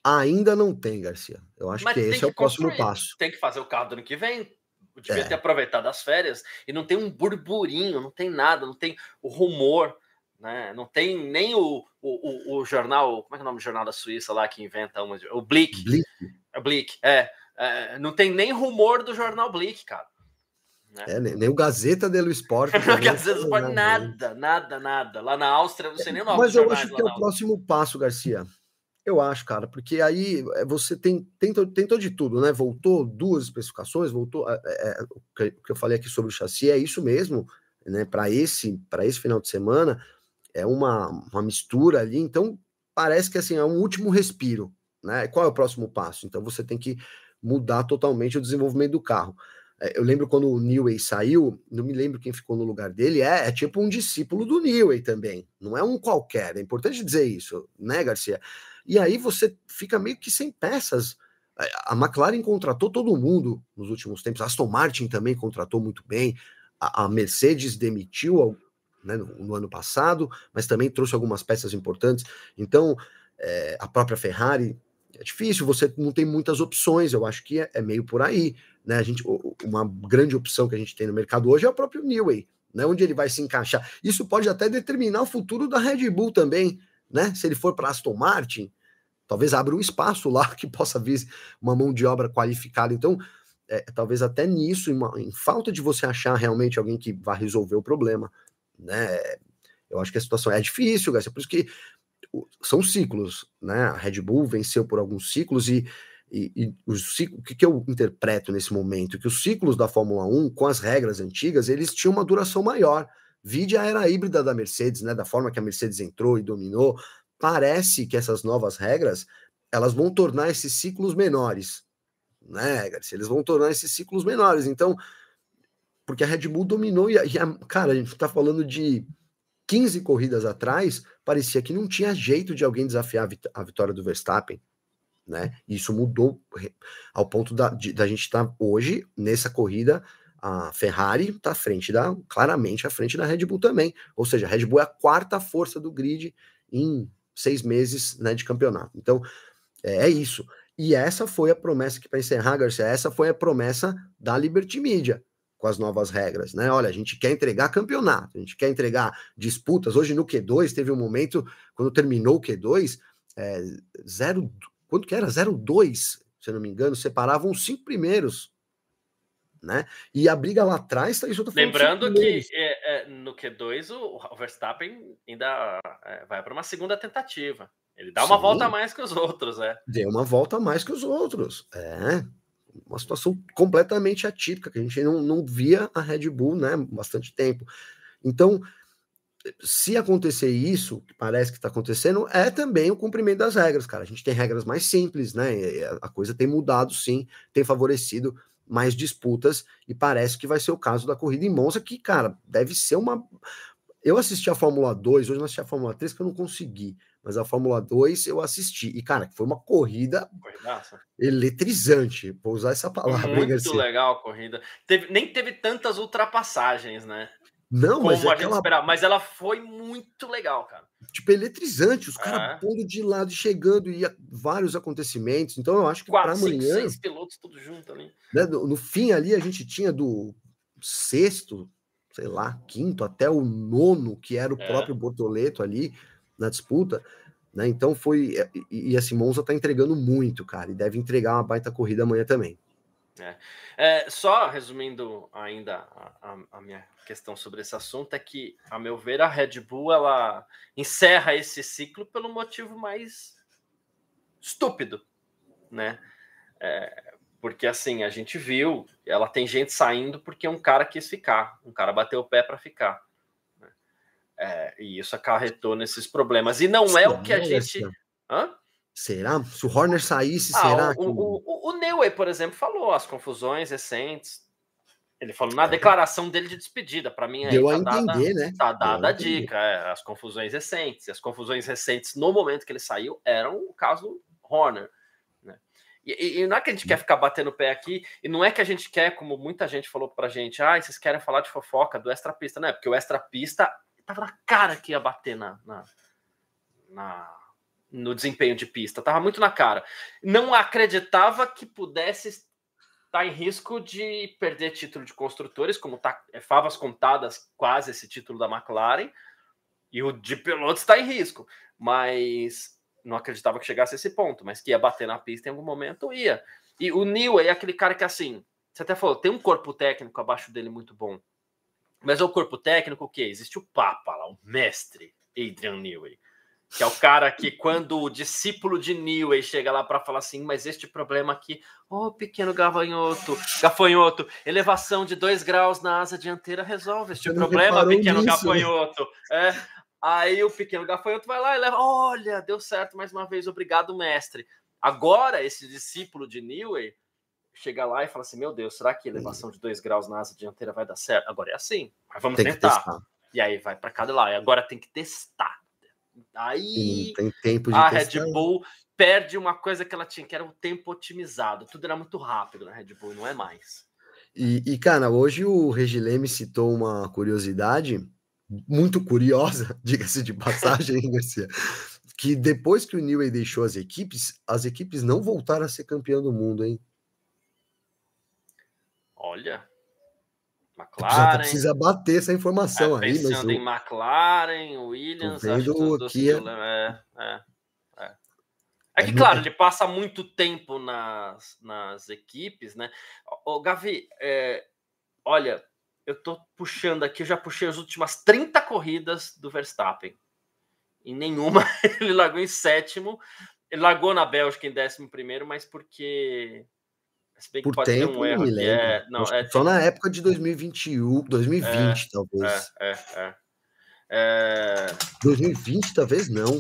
Speaker 2: ainda não tem, Garcia.
Speaker 1: Eu acho Mas que esse é que é o construir. próximo passo. Tem que fazer o carro do ano que vem, devia é. ter aproveitado as férias e não tem um burburinho, não tem nada, não tem o rumor, né? Não tem nem o, o, o, o jornal, como é que é o nome do jornal da Suíça lá que inventa uma, o Blick. o É Blick, é, é, Não tem nem rumor do jornal Blick, cara. Né? É,
Speaker 2: nem, nem o Gazeta dello Sport. Gazeta Sport, nada,
Speaker 1: nada, nada. Lá na Áustria, não sei é, nem o nome Mas eu acho que é o
Speaker 2: próximo passo, Garcia. Eu acho, cara, porque aí eh, você tem, tentou, tentou de tudo, né? Voltou duas especificações, voltou. É, é, o que eu falei aqui sobre o chassi é isso mesmo, né? Para esse, para esse final de semana, é uma, uma mistura ali, então parece que assim, é um último respiro. Né? Qual é o próximo passo? Então você tem que mudar totalmente o desenvolvimento do carro. Eu lembro quando o Newey saiu, não me lembro quem ficou no lugar dele, é, é tipo um discípulo do Newey também, não é um qualquer, é importante dizer isso, né, Garcia? E aí você fica meio que sem peças. A McLaren contratou todo mundo nos últimos tempos, a Aston Martin também contratou muito bem, a, Mercedes demitiu né, no, ano passado, mas também trouxe algumas peças importantes. Então, é, a própria Ferrari. É difícil, você não tem muitas opções, eu acho que é, é meio por aí. Né? A gente, uma grande opção que a gente tem no mercado hoje é o próprio Newey, né, onde ele vai se encaixar. Isso pode até determinar o futuro da Red Bull também, né? Se ele for para Aston Martin, talvez abra um espaço lá que possa vir uma mão de obra qualificada. Então, é, talvez até nisso, em, uma, em, falta de você achar realmente alguém que vá resolver o problema, né? Eu acho que a situação é difícil, Garcia, por isso que são ciclos, né? A Red Bull venceu por alguns ciclos e, e, e o que, que eu interpreto nesse momento? Que os ciclos da Fórmula 1, com as regras antigas, eles tinham uma duração maior. Vide a era híbrida da Mercedes, né? Da forma que a Mercedes entrou e dominou. Parece que essas novas regras elas vão tornar esses ciclos menores, né, Garcia? Eles vão tornar esses ciclos menores. Então, porque a Red Bull dominou e, a, e a, cara, a gente está falando de 15 corridas atrás, parecia que não tinha jeito de alguém desafiar a vitória do Verstappen. Né? Isso mudou ao ponto da, de, da gente estar tá hoje, nessa corrida, a Ferrari está à frente da, claramente à frente da Red Bull também. Ou seja, a Red Bull é a quarta força do grid em seis meses né, de campeonato. Então, é, é isso. E essa foi a promessa que, para encerrar, Garcia, essa foi a promessa da Liberty Media com as novas regras, né? Olha, a gente quer entregar campeonato, a gente quer entregar disputas. Hoje no Q2 teve um momento, quando terminou o Q2, é, zero, quanto que era? 0,2, se eu não me engano, separavam os cinco primeiros né? E a briga lá atrás está isso outra Lembrando que
Speaker 1: é, é, no Q2 o, o Verstappen ainda é, vai para uma segunda tentativa. Ele dá Sim. uma volta a mais que os outros, é.
Speaker 2: Deu uma volta a mais que os outros. É. Uma situação completamente atípica, que a gente não, não via a Red Bull, né? Bastante tempo. Então, se acontecer isso, que parece que está acontecendo, é também o cumprimento das regras, cara. A gente tem regras mais simples, né? A coisa tem mudado, sim, tem favorecido mais disputas, e parece que vai ser o caso da corrida em Monza, que, cara, deve ser uma. Eu assisti a Fórmula 2, hoje não assisti a Fórmula 3, que eu não consegui, mas a Fórmula 2 eu assisti. E, cara, foi uma corrida Corridaça. eletrizante, vou usar essa palavra. Muito legal
Speaker 1: a corrida. Teve, nem teve tantas ultrapassagens, né?
Speaker 2: Não, Como mas, é aquela...
Speaker 1: Esperava, mas ela foi muito legal, cara.
Speaker 2: Tipo, eletrizante, os caras é. pondo de lado e chegando, e vários acontecimentos. Então, eu acho que para amanhã. Cinco, seis
Speaker 1: pilotos tudo junto ali.
Speaker 2: Né, no, no fim ali, a gente tinha do sexto, sei lá, quinto até o nono, que era o é. próprio Bortoleto ali na disputa. Né? Então foi. É, e, e, e a Simonza tá entregando muito, cara, e deve entregar uma baita corrida amanhã também.
Speaker 1: É. É, só resumindo ainda a, a, a, minha questão sobre esse assunto, é que, a meu ver, a Red Bull ela encerra esse ciclo pelo motivo mais estúpido, né? É, porque assim, a gente viu, ela tem gente saindo porque um cara quis ficar, um cara bateu o pé para ficar. Né. É, e isso acarretou nesses problemas. E não é o que a é gente. Hã?
Speaker 2: Será? Se o Horner saísse, ah, será? O, que... o,
Speaker 1: o, o por exemplo, falou as confusões recentes. Ele falou na é. declaração dele de despedida, para mim Deu tá a entender, dada, né? Tá dada a dica, é, as confusões recentes. As confusões recentes, no momento que ele saiu, eram o caso Horner. Né? E, e, não é que a gente quer ficar batendo o pé aqui, e não é que a gente quer, como muita gente falou pra gente, ah, vocês querem falar de fofoca do extra pista, né? Porque o extra pista tava na cara que ia bater na, na, na no desempenho de pista, estava muito na cara. Não acreditava que pudesse estar em risco de perder título de construtores, como tá é favas contadas quase esse título da McLaren, e o de pilotos está em risco, mas não acreditava que chegasse a esse ponto, mas que ia bater na pista em algum momento, ia. E o Neil é aquele cara que assim, você até falou, tem um corpo técnico abaixo dele muito bom. Mas é o corpo técnico o que existe o Papa lá, o mestre Adrian Newey que é o cara que quando o discípulo de Newey chega lá para falar assim, mas este problema aqui, ô oh, pequeno gafanhoto, gafanhoto, elevação de dois graus na asa dianteira resolve este problema, pequeno né? gafanhoto. É. Aí o pequeno gafanhoto vai lá e leva, olha, deu certo mais uma vez, obrigado mestre. Agora esse discípulo de Newey chega lá e fala assim, meu Deus, será que elevação de dois graus na asa dianteira vai dar certo? Agora é assim, mas vamos Tem tentar. E aí vai para cada lá, e agora tem que testar Aí
Speaker 2: tem tempo de a testar.
Speaker 1: Red Bull perde uma coisa que ela tinha, que era o tempo otimizado. Tudo era muito rápido na Red Bull, não é mais.
Speaker 2: E, e cara, hoje o Regileme citou uma curiosidade muito curiosa, diga-se de passagem, Garcia, que depois que o Newey deixou as equipes, as equipes não voltaram a ser campeão do mundo, hein?
Speaker 1: Olha, McLaren. precisa
Speaker 2: bater essa informação é, aí. mas Pensando em
Speaker 1: McLaren, Williams, Tô vendo aqui é é, é... é, é, é, que, claro, ele passa muito tempo nas, nas equipes, né? Ô, Gavi, é, olha, eu tô puxando aqui, eu já puxei as últimas 30 corridas do Verstappen. Em nenhuma ele largou em sétimo. Ele largou na Bélgica em décimo primeiro, mas porque se bem que Por pode tempo, ter um erro. Me é, não, é, só na
Speaker 2: tipo época de 2021, 2020, é, talvez.
Speaker 1: É, é, é.
Speaker 2: 2020, é. talvez não.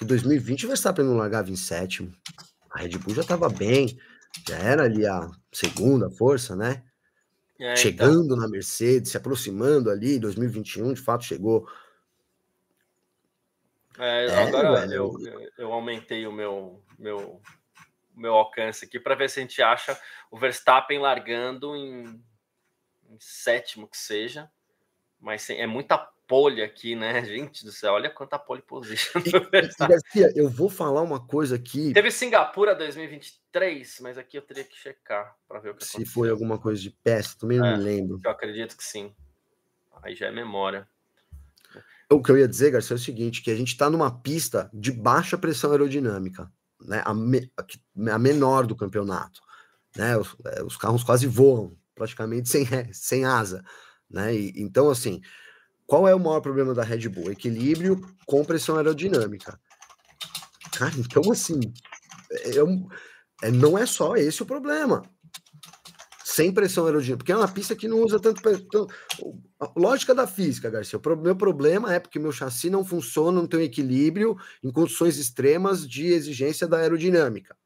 Speaker 2: Em 2020 o Verstappen não largava em sétimo. A Red Bull já estava bem, já era ali a segunda força, né?
Speaker 1: É, então. Chegando
Speaker 2: então. na Mercedes, se aproximando ali, 2021 de fato chegou.
Speaker 1: É, é agora eu, eu, eu aumentei o meu, meu meu alcance aqui para ver se a gente acha o Verstappen largando em, em sétimo que seja. Mas é muita pole aqui, né? Gente do céu, olha quanta pole position. Garcia,
Speaker 2: eu vou falar uma coisa aqui.
Speaker 1: Teve Singapura 2023, mas aqui eu teria que checar para ver o que
Speaker 2: Se foi alguma coisa de peste, também não é, me lembro.
Speaker 1: Eu acredito que sim. Aí já é memória.
Speaker 2: O que eu ia dizer, Garcia, é o seguinte, que a gente está numa pista de baixa pressão aerodinâmica né, a, me, a, menor do campeonato. Né, os, é, os carros quase voam, praticamente sem, é, sem asa. Né, e, então, assim, qual é o maior problema da Red Bull? Equilíbrio com pressão aerodinâmica. Cara, então, assim, é, é, é não é só esse o problema sem pressão aerodinâmica, porque é uma pista que não usa tanto pressão. Lógica da física, Garcia. O meu problema é porque meu chassi não funciona, não tem um equilíbrio em condições extremas de exigência da aerodinâmica,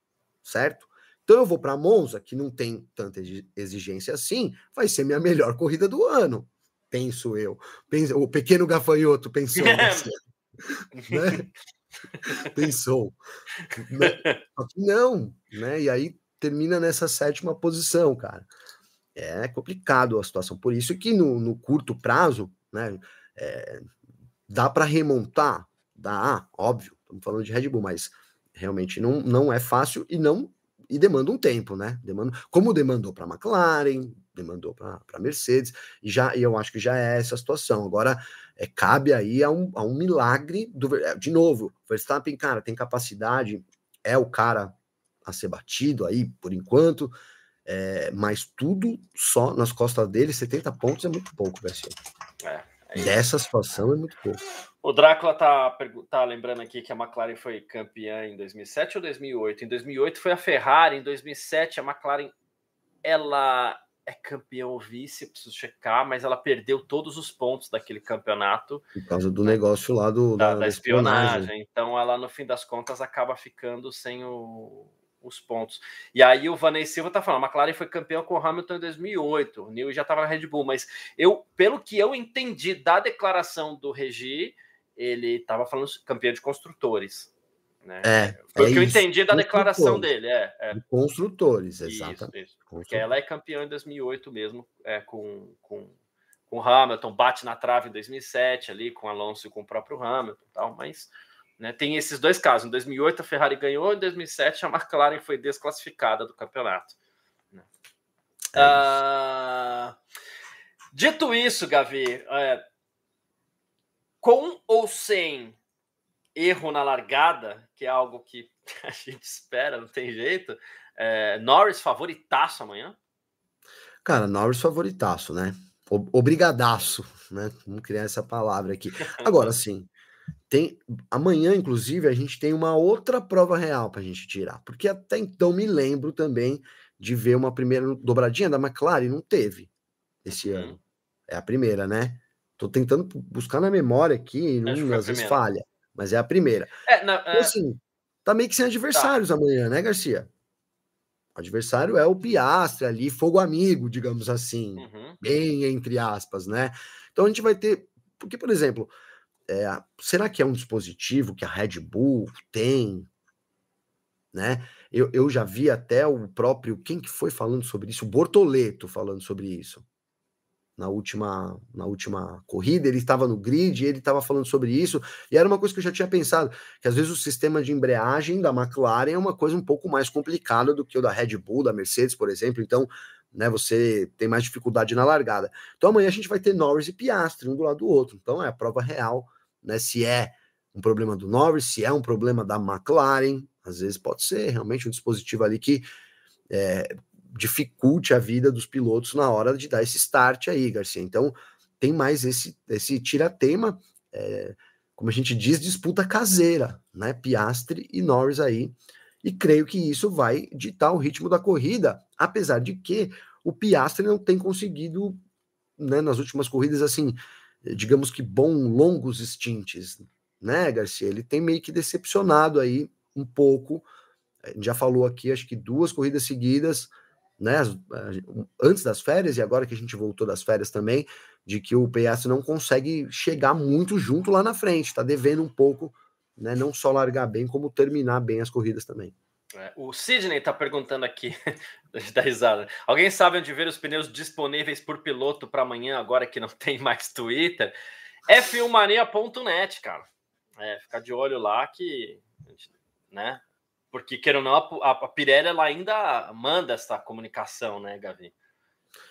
Speaker 2: certo? Então eu vou para Monza, que não tem tanta exigência assim, vai ser minha melhor corrida do ano, penso eu. O pequeno gafanhoto pensou.
Speaker 1: né?
Speaker 2: pensou. Né? Não, né? E aí termina nessa sétima posição, cara. É complicado a situação. Por isso que no, no curto prazo, né, é, dá para remontar, dá, óbvio, estamos falando de Red Bull, mas realmente não, não é fácil e não e demanda um tempo, né? Demanda, como demandou para a McLaren, demandou para a Mercedes, e já e eu acho que já é essa a situação. Agora é, cabe aí a um, a um milagre do é, de novo, Verstappen, cara, tem capacidade, é o cara a ser batido aí por enquanto, é, mas tudo só nas costas dele, 70 pontos é muito pouco, Garcia. É, é Dessa situação é muito pouco.
Speaker 1: O Drácula tá, tá lembrando aqui que a McLaren foi campeã em 2007 ou 2008? Em 2008 foi a Ferrari, em 2007 a McLaren ela é campeã ou vice, preciso checar, mas ela perdeu todos os pontos daquele campeonato.
Speaker 2: Por causa do negócio lá do, da, da, da espionagem. espionagem.
Speaker 1: Então ela, no fim das contas, acaba ficando sem o, os pontos. E aí o Vaney Silva tá falando, a McLaren foi campeão com o Hamilton em 2008, o New já estava na Red Bull, mas eu, pelo que eu entendi da declaração do Regi, ele estava falando campeão de construtores. Né? É, foi é o que eu entendi da declaração dele. É, é. De
Speaker 2: construtores, exatamente. Isso, isso. Porque ela
Speaker 1: é campeã em 2008 mesmo, é, com, com, com Hamilton, bate na trave em 2007 ali, com Alonso e com o próprio Hamilton tal, mas... Né? Tem esses dois casos. Em 2008 a Ferrari ganhou, em 2007 a McLaren foi desclassificada do campeonato. Né? É isso. Ah, dito isso, Gavi, é, com ou sem erro na largada, que é algo que a gente espera, não tem jeito, é, Norris favoritaço amanhã?
Speaker 2: Cara, Norris favoritaço, né? Obrigadaço, né? Vamos criar essa palavra aqui. Agora sim, tem, amanhã, inclusive, a gente tem uma outra prova real para a gente tirar, porque até então me lembro também de ver uma primeira dobradinha da McLaren, não teve esse hum. ano. É a primeira, né? Tô tentando buscar na memória aqui, não, às vezes falha, mas é a primeira. É,
Speaker 1: é... E, assim,
Speaker 2: tá meio que sem tá. adversários tá. amanhã, né, Garcia? O adversário é o Piastre ali, fogo amigo, digamos assim, uhum. bem entre aspas, né? Então a gente vai ter, porque por exemplo, é, será que é um dispositivo que a Red Bull tem? Né? Eu, eu já vi até o próprio. Quem que foi falando sobre isso? O Bortoleto falando sobre isso. Na última, na última corrida, ele estava no grid e ele estava falando sobre isso. E era uma coisa que eu já tinha pensado: que às vezes o sistema de embreagem da McLaren é uma coisa um pouco mais complicada do que o da Red Bull, da Mercedes, por exemplo. Então, né, você tem mais dificuldade na largada. Então amanhã a gente vai ter Norris e Piastri, um do lado do outro. Então é a prova real né? Se é um problema do Norris, se é um problema da McLaren, às vezes pode ser realmente um dispositivo ali que é, dificulte a vida dos pilotos na hora de dar esse start aí, Garcia. Então tem mais esse, esse tira-tema, é, como a gente diz, disputa caseira, né? Piastre e Norris aí. E creio que isso vai ditar o ritmo da corrida, apesar de que o Piastre não tem conseguido, né, nas últimas corridas, assim, digamos que bom, longos stints, né, Garcia? Ele tem meio que decepcionado aí um pouco. Já falou aqui, acho que duas corridas seguidas, né, antes das férias e agora que a gente voltou das férias também, de que o PS não consegue chegar muito junto lá na frente, tá devendo um pouco, né, não só largar bem, como terminar bem as corridas também.
Speaker 1: É. O Sidney está perguntando aqui, da risada. Alguém sabe onde ver os pneus disponíveis por piloto para amanhã, agora que não tem mais Twitter? F1mania.net, cara. É, ficar de olho lá que. Né? Porque, queira ou não, a, Pirelli ela ainda manda essa comunicação, né, Gavi?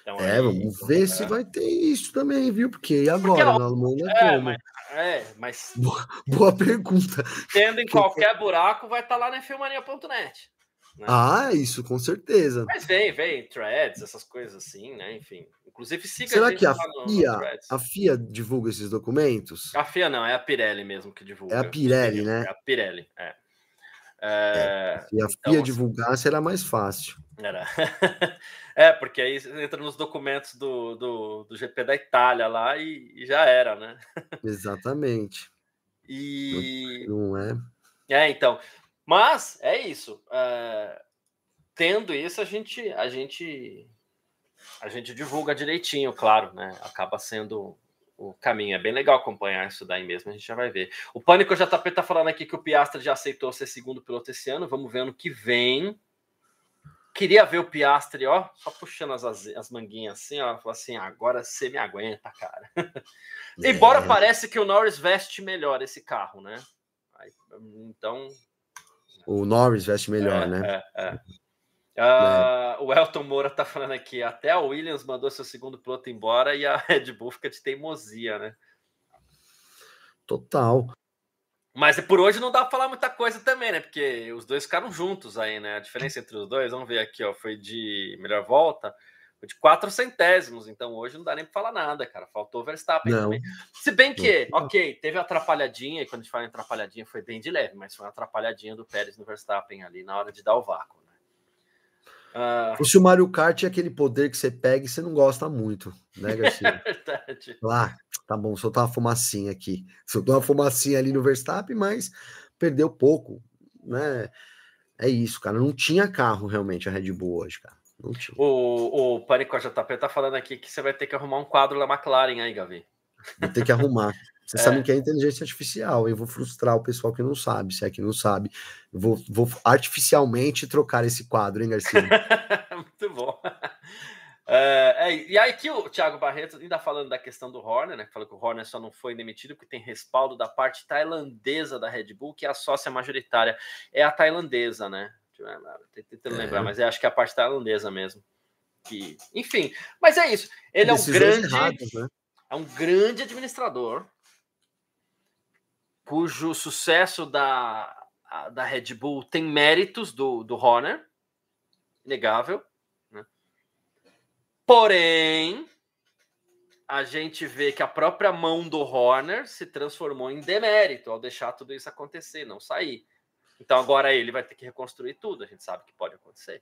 Speaker 1: Então, é, aí, vamos ver é. se
Speaker 2: vai ter isso também, viu? Porque agora Porque, na Alemanha é, como? Mas,
Speaker 1: é, mas... Boa,
Speaker 2: boa, pergunta.
Speaker 1: Tendo em qualquer buraco, vai estar tá lá na filmania.net.
Speaker 2: Né? Ah, isso com certeza.
Speaker 1: Mas vem, vem, threads, essas coisas assim, né? Enfim. Inclusive, siga Será a que a FIA,
Speaker 2: a FIA divulga esses documentos? A
Speaker 1: FIA não, é a Pirelli mesmo que divulga. É a Pirelli, né? É a Pirelli, é. é... é se a FIA então, assim, divulgar
Speaker 2: divulgasse, era mais fácil.
Speaker 1: Era. é, porque aí entra nos documentos do, do, do GP da Itália lá e, e já era, né?
Speaker 2: Exatamente. E. Não, não, é?
Speaker 1: É, então. Mas é isso. É... Tendo isso, a gente, a gente. A gente divulga direitinho, claro, né? Acaba sendo o caminho. É bem legal acompanhar isso daí mesmo, a gente já vai ver. O Pânico JP tá falando aqui que o Piastra já aceitou ser segundo piloto esse ano, vamos ver ano que vem queria ver o Piastre, ó, só puxando as, as manguinhas assim, ó, assim, agora você me aguenta, cara. É. Embora parece que o Norris veste melhor esse carro, né? Aí, então...
Speaker 2: O Norris veste melhor, é, né?
Speaker 1: É, uh, o Elton Moura tá falando aqui, até a Williams mandou seu segundo piloto embora e a Red Bull fica de teimosia, né?
Speaker 2: Total.
Speaker 1: Mas por hoje não dá pra falar muita coisa também, né? Porque os dois ficaram juntos aí, né? A diferença entre os dois, vamos ver aqui, ó, foi de melhor volta, foi de quatro centésimos. Então hoje não dá nem pra falar nada, cara. Faltou o Verstappen não. também. Se bem que, ok, teve a atrapalhadinha, e quando a gente fala em atrapalhadinha foi bem de leve, mas foi uma atrapalhadinha do Pérez no Verstappen ali na hora de dar o vácuo. Ah. Ou se o
Speaker 2: Mario Kart é aquele poder que você pega e você não gosta muito, né, Garcia? é
Speaker 1: verdade. Lá,
Speaker 2: ah, tá bom, Soltou uma fumacinha aqui. Soltou uma fumacinha ali no Verstappen, mas perdeu pouco, né? É isso, cara. Não tinha carro realmente a Red Bull hoje, cara. Não tinha.
Speaker 1: O, o Panico JP tá falando aqui que você vai ter que arrumar um quadro da McLaren aí, Gavi.
Speaker 2: Vou ter que arrumar. Vocês é. sabem que é inteligência artificial. Eu vou frustrar o pessoal que não sabe, se é que não sabe. Eu vou, vou artificialmente trocar esse quadro, hein, Garcia?
Speaker 1: Muito bom. É, é, e aí que o Thiago Barreto, ainda falando da questão do Horner, né? Que falou que o Horner só não foi demitido porque tem respaldo da parte tailandesa da Red Bull, que é a sócia majoritária. É a tailandesa, né? Tentando é. lembrar, mas acho que é a parte tailandesa mesmo. Que, enfim, mas é isso. Ele é um grande. né? É um grande administrador, cujo sucesso da, da Red Bull tem méritos do, do Horner, inegável. Né? Porém, a gente vê que a própria mão do Horner se transformou em demérito ao deixar tudo isso acontecer, não sair. Então agora ele vai ter que reconstruir tudo, a gente sabe que pode acontecer.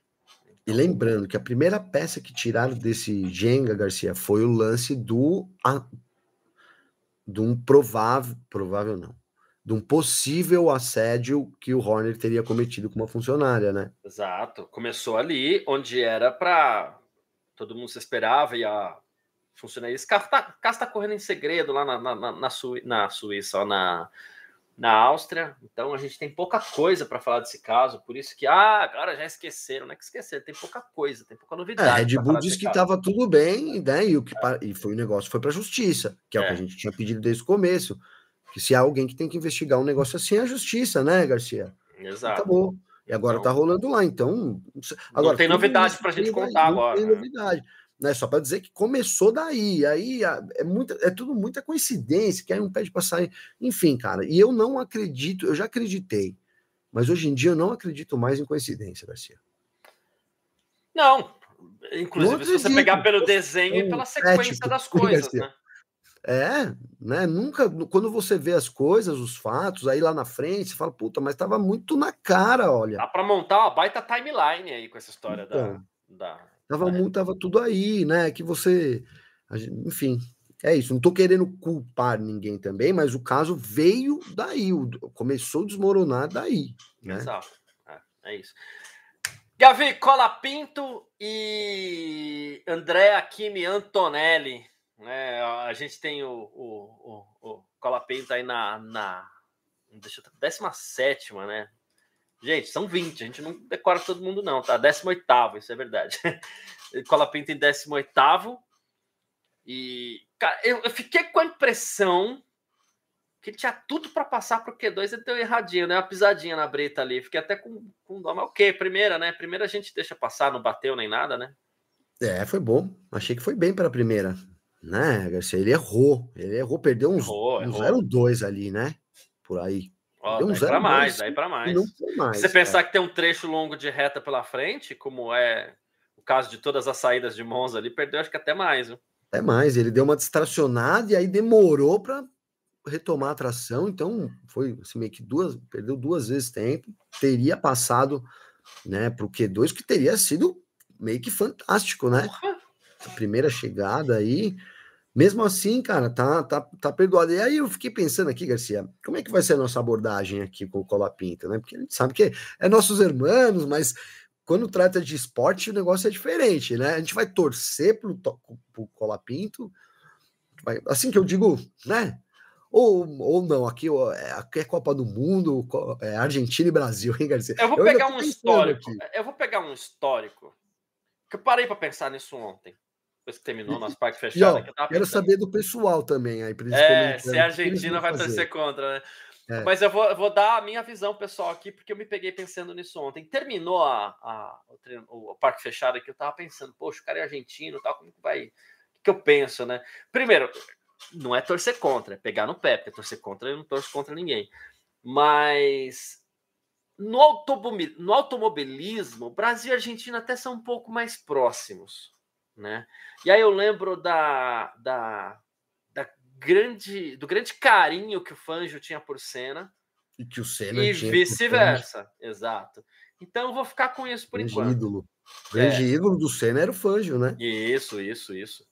Speaker 2: E lembrando que a primeira peça que tiraram desse Jenga Garcia foi o lance do a, de um provável, provável não, de um possível assédio que o Horner teria cometido com uma funcionária, né?
Speaker 1: Exato. Começou ali, onde era para todo mundo se esperava e a funcionária disse: caso está correndo em segredo lá na, na, na, na, Sui... na Suíça, ó, na, na Áustria. Então a gente tem pouca coisa para falar desse caso, por isso que, ah, agora já esqueceram, não é que esqueceram, tem pouca coisa, tem pouca é, novidade. É, a Red Bull disse que estava
Speaker 2: tudo bem, né? E o que é. e foi o negócio foi para a justiça, que é, é, o que é. a gente tinha pedido desde o começo. Que se há alguém que tem que investigar um negócio assim é a justiça, né, Garcia?
Speaker 1: Exato. Acabou.
Speaker 2: E agora então, tá rolando lá, então. Agora, não tem novidade para a gente contar agora. Não tem né? novidade. Né? Só para dizer que começou daí. Aí é, muita, é tudo muita coincidência, que aí um pede para sair. Enfim, cara, e eu não acredito, eu já acreditei, mas hoje em dia eu não acredito mais em coincidência, Garcia.
Speaker 1: Não. Inclusive, não se você pegar pelo desenho e é pela sequência é, tipo, das coisas, né?
Speaker 2: É, né? Nunca, quando você vê as coisas, os fatos, aí lá na frente, você fala, puta, mas tava muito na cara, olha. Dá para
Speaker 1: montar uma baita timeline aí com essa história então, da, da.
Speaker 2: Tava, muito, tava tudo aí, né? Que você. Enfim, é isso. Não tô querendo culpar ninguém também, mas o caso veio daí, começou a desmoronar daí.
Speaker 1: Né? Exato. É, é isso. Gavi Colapinto e Andréa Kimi Antonelli né a gente tem o, o, o, o Colapinto aí na, na deixa eu, 17, né? Gente, são 20, a gente não decora todo mundo, não, tá? 18, isso é verdade. Colapinto em 18. E, cara, eu, eu fiquei com a impressão que tinha tudo para passar pro Q2, e deu erradinho, né? Uma pisadinha na brita ali. Fiquei até com, com dó, mas o okay, quê? Primeira, né? Primeira a gente deixa passar, não bateu nem nada, né?
Speaker 2: É, foi bom. Achei que foi bem para a primeira né, Garcia? Ele errou, ele errou, perdeu uns, uns 0-2 ali, né? Por aí.
Speaker 1: Ó, um para mais, daí para mais. mais. Se você pensar que tem um trecho longo de reta pela frente, como é o caso de todas as saídas de Monza ali, perdeu acho que até mais, viu? Até mais,
Speaker 2: ele deu uma distracionada e aí demorou para retomar a tração, então foi assim, meio que duas, perdeu duas vezes tempo, teria passado né, para o Q2, que teria sido meio que fantástico, né? Porra a primeira chegada aí. Mesmo assim, cara, tá, tá, tá perdoado. E aí eu fiquei pensando aqui, Garcia, como é que vai ser a nossa abordagem aqui com o Colapinta, né? Porque a gente sabe que é nossos irmãos, mas quando trata de esporte, o negócio é diferente, né? A gente vai torcer pro, pro Colapinto, vai, assim que eu digo, né? Ou, ou não, aqui, é, aqui é Copa do Mundo, é Argentina e Brasil, hein, Garcia? Eu vou eu pegar um histórico, aqui.
Speaker 1: eu vou pegar um histórico, que eu parei para pensar nisso ontem. Depois que terminou nas partes fechadas. E, ó, que tá quero saber
Speaker 2: do pessoal também aí, É, se a Argentina vai torcer contra, né? É.
Speaker 1: Mas eu vou, vou, dar a minha visão pessoal aqui, porque eu me peguei pensando nisso ontem. Terminou a, a o, treino, o, parque fechado aqui, eu tava pensando, poxa, o cara é argentino tal, como que vai. O que eu penso, né? Primeiro, não é torcer contra, é pegar no pé, porque torcer contra eu não torço contra ninguém. Mas no no automobilismo Brasil e Argentina até são um pouco mais próximos né? E aí eu lembro da, da, da grande, do grande carinho que o Fanjo tinha por Senna.
Speaker 2: E que o Senna E vice-versa,
Speaker 1: exato. Então eu vou ficar com isso por grande enquanto. Ídolo. O é. grande
Speaker 2: é. ídolo do Senna era o Fanjo, né?
Speaker 1: Isso, isso, isso.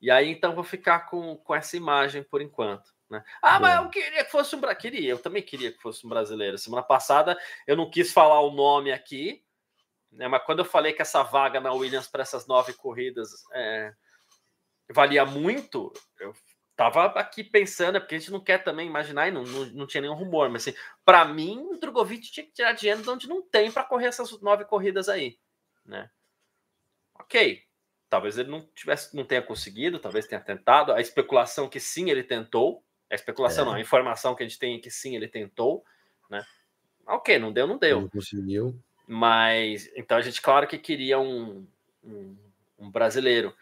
Speaker 1: E aí então vou ficar com, com essa imagem por enquanto. Né? Ah, Bom. mas eu queria que fosse um brasileiro. eu também queria que fosse um brasileiro. Semana passada eu não quis falar o nome aqui, né? Mas quando eu falei que essa vaga na Williams para essas nove corridas é, valia muito, eu tava aqui pensando, é porque a gente não quer também imaginar, e não, não, não tinha nenhum rumor, mas assim, para mim, o Drogovic tinha que tirar dinheiro de onde não tem para correr essas nove corridas aí, né? Ok, talvez ele não tivesse, não tenha conseguido, talvez tenha tentado, a especulação que sim ele tentou, a especulação é. não, a informação que a gente tem é que sim ele tentou, né? Ok, não deu, não deu. Não
Speaker 2: conseguiu.
Speaker 1: Mas então a gente, claro que queria um, um, um brasileiro,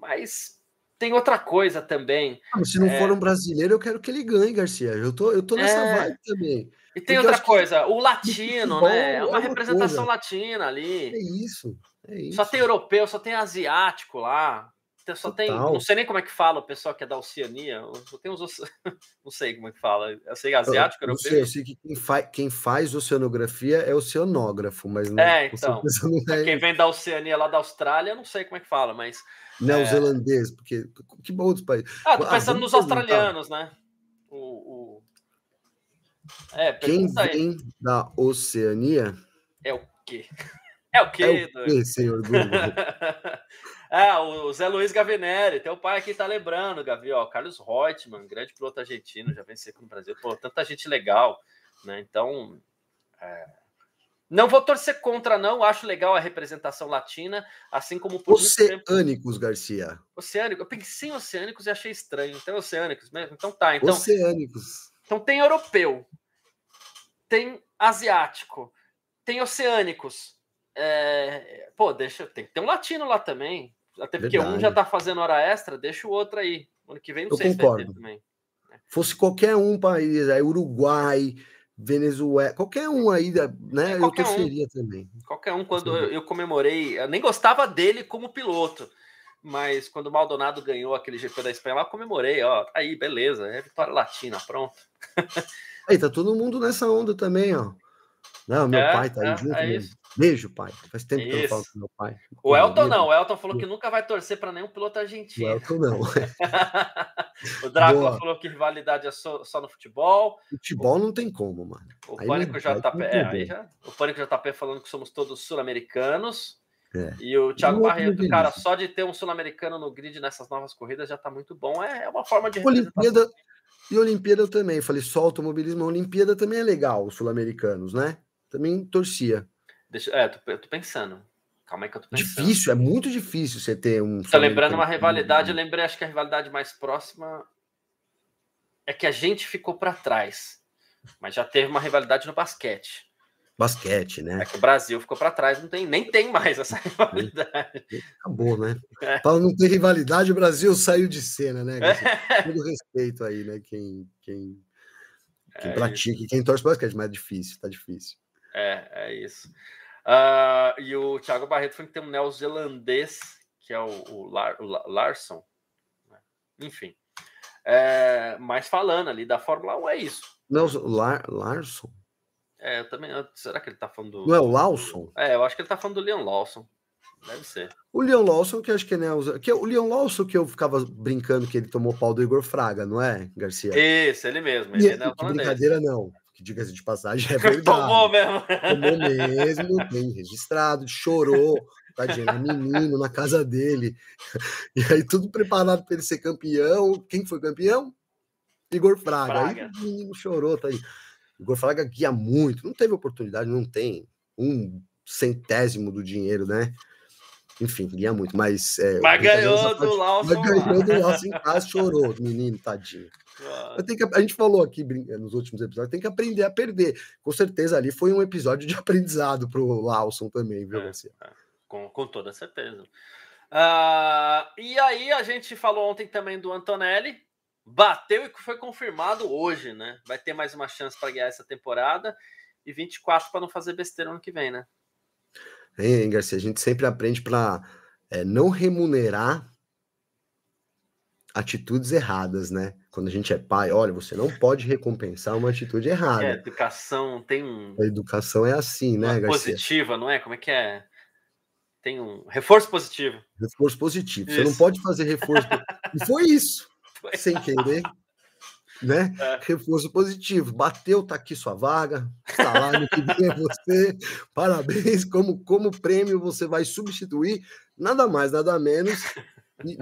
Speaker 1: mas tem outra coisa também. Ah, se não é... for um
Speaker 2: brasileiro, eu quero que ele ganhe, Garcia. Eu tô, eu tô nessa é... vibe
Speaker 1: também. E tem Porque outra coisa, que... o latino, né? É, é uma, uma representação coisa. latina ali. É isso, é isso. Só tem europeu, só tem asiático lá. Então, só Total. tem, não sei nem como é que fala o pessoal que é da Oceania, só tem uns, não sei como é que fala, é eu sei asiático, eu, europeu. Sei, eu sei
Speaker 2: que quem, fa, quem faz oceanografia é oceanógrafo, mas não é. Então, não
Speaker 1: é, é... quem vem da Oceania lá da Austrália, eu não sei como é que fala, mas. É
Speaker 2: Neozelandês, é... porque que bom outros países. Ah, tô ah, pensando ah, nos australianos,
Speaker 1: né? O, o... É, quem vem aí.
Speaker 2: da Oceania
Speaker 1: é o quê? É o quê, é o quê senhor Google? Ah, o Zé Luiz Gavinelli, teu pai aqui tá lembrando, Gavi, ó, Carlos Reutemann, grande piloto argentino, já venceu aqui no Brasil, pô, tanta gente legal, né? Então, é... não vou torcer contra, não, acho legal a representação latina, assim como por Oceânicos,
Speaker 2: tempo... Garcia.
Speaker 1: Oceânico, eu pensei em Oceânicos e achei estranho, então Oceânicos mesmo, então tá, então...
Speaker 2: Oceânicos.
Speaker 1: Então tem europeu, tem asiático, tem oceânicos, é, pô, deixa, tem que ter um latino lá também. Até porque Verdade. um já está fazendo hora extra, deixa o outro aí. Ano que vem não Eu sei concordo. se também.
Speaker 2: Né? Fosse qualquer um país, aí Uruguai, Venezuela, qualquer um aí, né? É, eu torceria um. também.
Speaker 1: Qualquer um, quando eu, eu, comemorei, eu nem gostava dele como piloto, mas quando o Maldonado ganhou aquele GP da Espanha lá, eu comemorei, ó, tá aí, beleza, é vitória latina, pronto.
Speaker 2: aí tá todo mundo nessa onda também, ó.
Speaker 1: Não, meu é, pai tá aí é, junto. É Beijo, pai. Faz tempo isso. que eu não falo com meu pai. O Elton não. O Elton falou que nunca vai torcer para nenhum piloto argentino. O Elton não. o Drácula Boa. falou que rivalidade é só, só, no futebol.
Speaker 2: Futebol não tem como, mano. O aí Pânico JP. É, já,
Speaker 1: o Pânico JP falando que somos todos sul-americanos. É. E o Thiago Barreto, cara, só de ter um sul-americano no grid nessas novas corridas já tá muito bom. É, é uma forma de. Olimpíada,
Speaker 2: e Olimpíada também. Eu falei só automobilismo, Olimpíada também é legal, os sul-americanos, né? também torcia.
Speaker 1: Deixa, é, eu tô pensando. Calma aí que eu tô
Speaker 2: pensando. Difícil, é muito difícil você ter um. Tá lembrando uma rivalidade,
Speaker 1: eu lembrei, acho que a rivalidade mais próxima é que a gente ficou para trás. Mas já teve uma rivalidade no basquete.
Speaker 2: Basquete, né? É que
Speaker 1: o Brasil ficou para trás, não tem, nem tem mais essa rivalidade.
Speaker 2: Acabou, né? É. falando Para não tem rivalidade, o Brasil saiu de cena, né? É. Todo respeito aí, né? Quem, quem, quem é pratica, isso. quem torce basquete, mas é difícil, tá difícil.
Speaker 1: É, é isso. Uh, e o Thiago Barreto foi que tem um neozelandês, que é o, o, Lar, o Larson. Né? Enfim. É, mas falando ali da Fórmula 1, é isso.
Speaker 2: Não, Lar, Larson?
Speaker 1: É, eu também. Será que ele tá falando do. Não é o Lawson? É, eu acho que ele tá falando do Leon Lawson. Deve ser.
Speaker 2: O Leon Lawson, que acho que é Que, é o Leon Lawson que eu ficava brincando que ele tomou pau do Igor Fraga, não é, Garcia?
Speaker 1: Esse, ele mesmo. Ele e, é que é brincadeira,
Speaker 2: não que diga-se de passagem é verdade. Tomou
Speaker 1: mesmo. Tomou
Speaker 2: mesmo, bem registrado, chorou, tadinho, menino na casa dele. E aí tudo preparado para ele ser campeão. Quem foi campeão? Igor Fraga. Fraga. Aí o menino chorou, tá aí. Igor Fraga guia muito, não teve oportunidade, não tem um centésimo do dinheiro, né? Enfim, guia muito, mas... É, mas ganhou do Lawson. Mas ganhou do Lawson em casa, chorou, menino, tadinho. Claro. Tem que, a gente falou aqui eh, nos últimos episódios, tem que aprender a perder. Com certeza ali foi um episódio de aprendizado para o Lawson também, viu, é, é.
Speaker 1: Com, com, toda certeza. Uh, e aí a gente falou ontem também do Antonelli, bateu e foi confirmado hoje, né? Vai ter mais uma chance para ganhar essa temporada e 24 para não fazer besteira ano que vem, né?
Speaker 2: Hein, Garcia, a gente sempre aprende para é, eh, não remunerar atitudes erradas, né? Quando a gente é pai, olha, você não pode recompensar uma atitude errada. É,
Speaker 1: educação tem um. A
Speaker 2: educação é assim, né, Garcia?
Speaker 1: Positiva, não é? Como é que é? Tem um reforço positivo.
Speaker 2: Reforço positivo. Isso. Você não pode fazer reforço. e foi isso. Foi. Sem querer. Né? É. Reforço positivo. Bateu, tá aqui sua vaga, salário que vem é você, parabéns. Como, como prêmio, você vai substituir nada mais, nada menos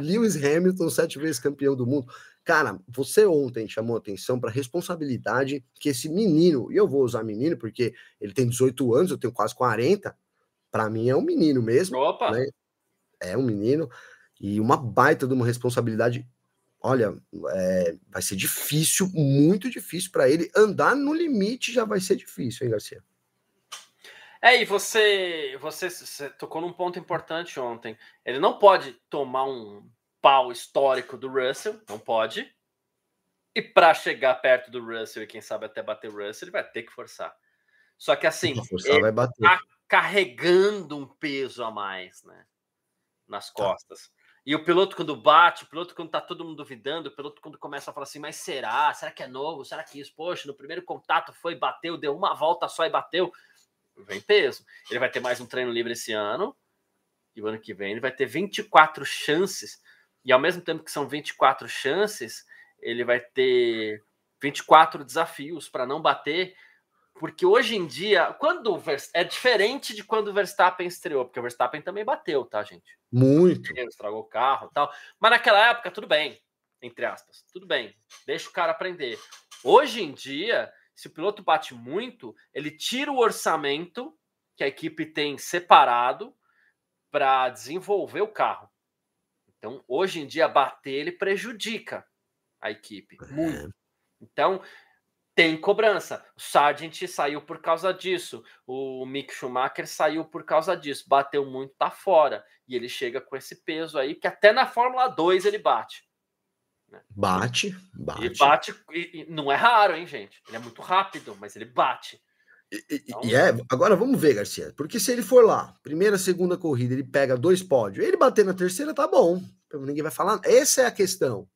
Speaker 2: Lewis Hamilton, sete vezes campeão do mundo. Cara, você ontem chamou atenção para a responsabilidade que esse menino, e eu vou usar menino porque ele tem 18 anos, eu tenho quase 40, para mim é um menino mesmo. Opa! Né? É um menino e uma baita de uma responsabilidade. Olha, é, vai ser difícil, muito difícil para ele. Andar no limite já vai ser difícil, hein, Garcia?
Speaker 1: É, e você, você, você tocou num ponto importante ontem. Ele não pode tomar um pau histórico do Russell, não pode. E para chegar perto do Russell e quem sabe até bater o Russell, ele vai ter que forçar. Só que assim, forçar, ele tá carregando um peso a mais, né? Nas tá. costas. Tá. E o piloto quando bate, o piloto quando tá todo mundo duvidando, o piloto quando começa a falar assim, mas será? Será que é novo? Será que isso? Poxa, no primeiro contato foi, bateu, deu uma volta só e bateu vem peso. Ele vai ter mais um treino livre esse ano, e o ano que vem ele vai ter 24 chances, e ao mesmo tempo que são 24 chances, ele vai ter 24 desafios para não bater, porque hoje em dia, quando é diferente de quando o Verstappen estreou, porque o Verstappen também bateu, tá, gente? Muito. Ele estragou o carro tal. Mas naquela época, tudo bem, entre aspas, tudo bem, deixa o cara aprender. Hoje em dia, se o piloto bate muito, ele tira o orçamento que a equipe tem separado para desenvolver o carro. Então, hoje em dia, bater ele prejudica a equipe é. muito. Então, tem cobrança. O Sargent saiu por causa disso. O Mick Schumacher saiu por causa disso. Bateu muito, tá fora. E ele chega com esse peso aí, que até na Fórmula 2 ele bate.
Speaker 2: Né? Bate,
Speaker 1: bate. bate, e, e não é raro, hein, gente? Ele é muito rápido, mas ele bate. E, então...
Speaker 2: e, é, agora vamos ver, Garcia, porque se ele for lá, primeira, segunda corrida, ele pega dois pódios, ele bater na terceira, tá bom, então ninguém vai falar, essa é a questão.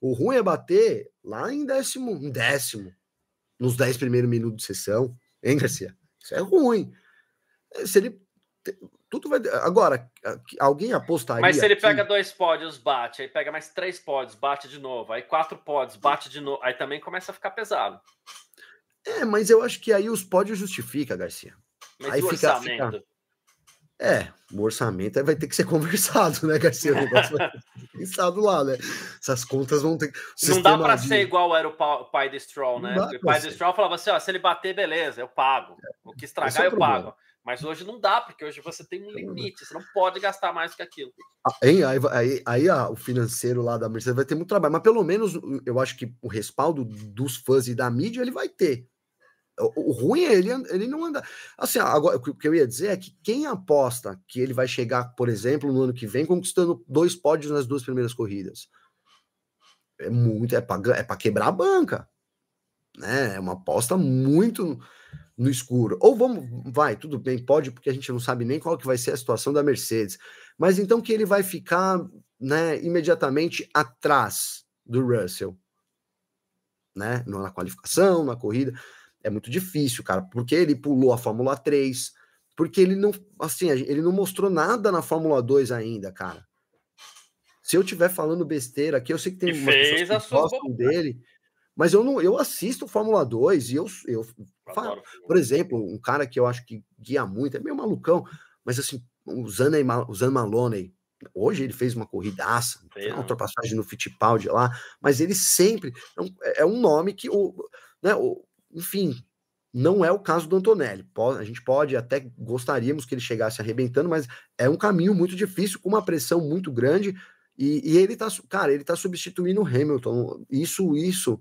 Speaker 2: O ruim é bater lá em décimo, em décimo, nos dez primeiros minutos de sessão, hein, Garcia? Isso é ruim. Se ele tudo vai. Agora, alguém apostaria. Mas se ele
Speaker 1: pega dois pódios, bate, aí pega mais três pódios, bate de novo, aí quatro pódios, bate de novo, aí também começa a ficar pesado.
Speaker 2: É, mas eu acho que aí os pódios justifica, Garcia.
Speaker 1: Mas aí fica, fica,
Speaker 2: É, o orçamento vai ter que ser conversado, né, Garcia? O negócio vai ser pensado lá, né? Essas contas vão ter Não dá para de... ser
Speaker 1: igual era o pai do Stroll, né? O pai do né? Stroll falava assim: ó, se ele bater, beleza, eu pago. O que estragar, é o eu problema. pago. Mas hoje não dá, porque hoje você tem um limite, você não pode gastar mais que aquilo.
Speaker 2: Ah, aí, aí, aí, aí ah, o financeiro lá da Mercedes vai ter muito trabalho, mas pelo menos eu acho que o respaldo dos fãs e da mídia ele vai ter. O, ruim é ele, ele não anda. Assim, agora, o que eu ia dizer é que quem aposta que ele vai chegar, por exemplo, no ano que vem, conquistando dois pódios nas duas primeiras corridas. É muito, é para é pra quebrar a banca. Né? É uma aposta muito no escuro. Ou vamos, vai, tudo bem, pode, porque a gente não sabe nem qual que vai ser a situação da Mercedes. Mas então que ele vai ficar, né, imediatamente atrás do Russell, né, na qualificação, na corrida. É muito difícil, cara, porque ele pulou a Fórmula 3, porque ele não, assim, ele não mostrou nada na Fórmula 2 ainda, cara. Se eu estiver falando besteira aqui, eu sei que tem e umas pessoas que gostam dele. Mas eu não, eu assisto Fórmula 2 e eu, eu falo, por exemplo, um cara que eu acho que guia muito, é meio malucão, mas assim, o Zan, Maloney, hoje ele fez uma corridaça, fez, uma né? ultrapassagem no Fittipaldi lá, mas ele sempre é um, é, é um nome que, o, né, o, enfim, não é o caso do Antonelli. A gente pode até gostaríamos que ele chegasse arrebentando, mas é um caminho muito difícil, com uma pressão muito grande. E, e ele tá, cara, ele tá substituindo o Hamilton. Isso, isso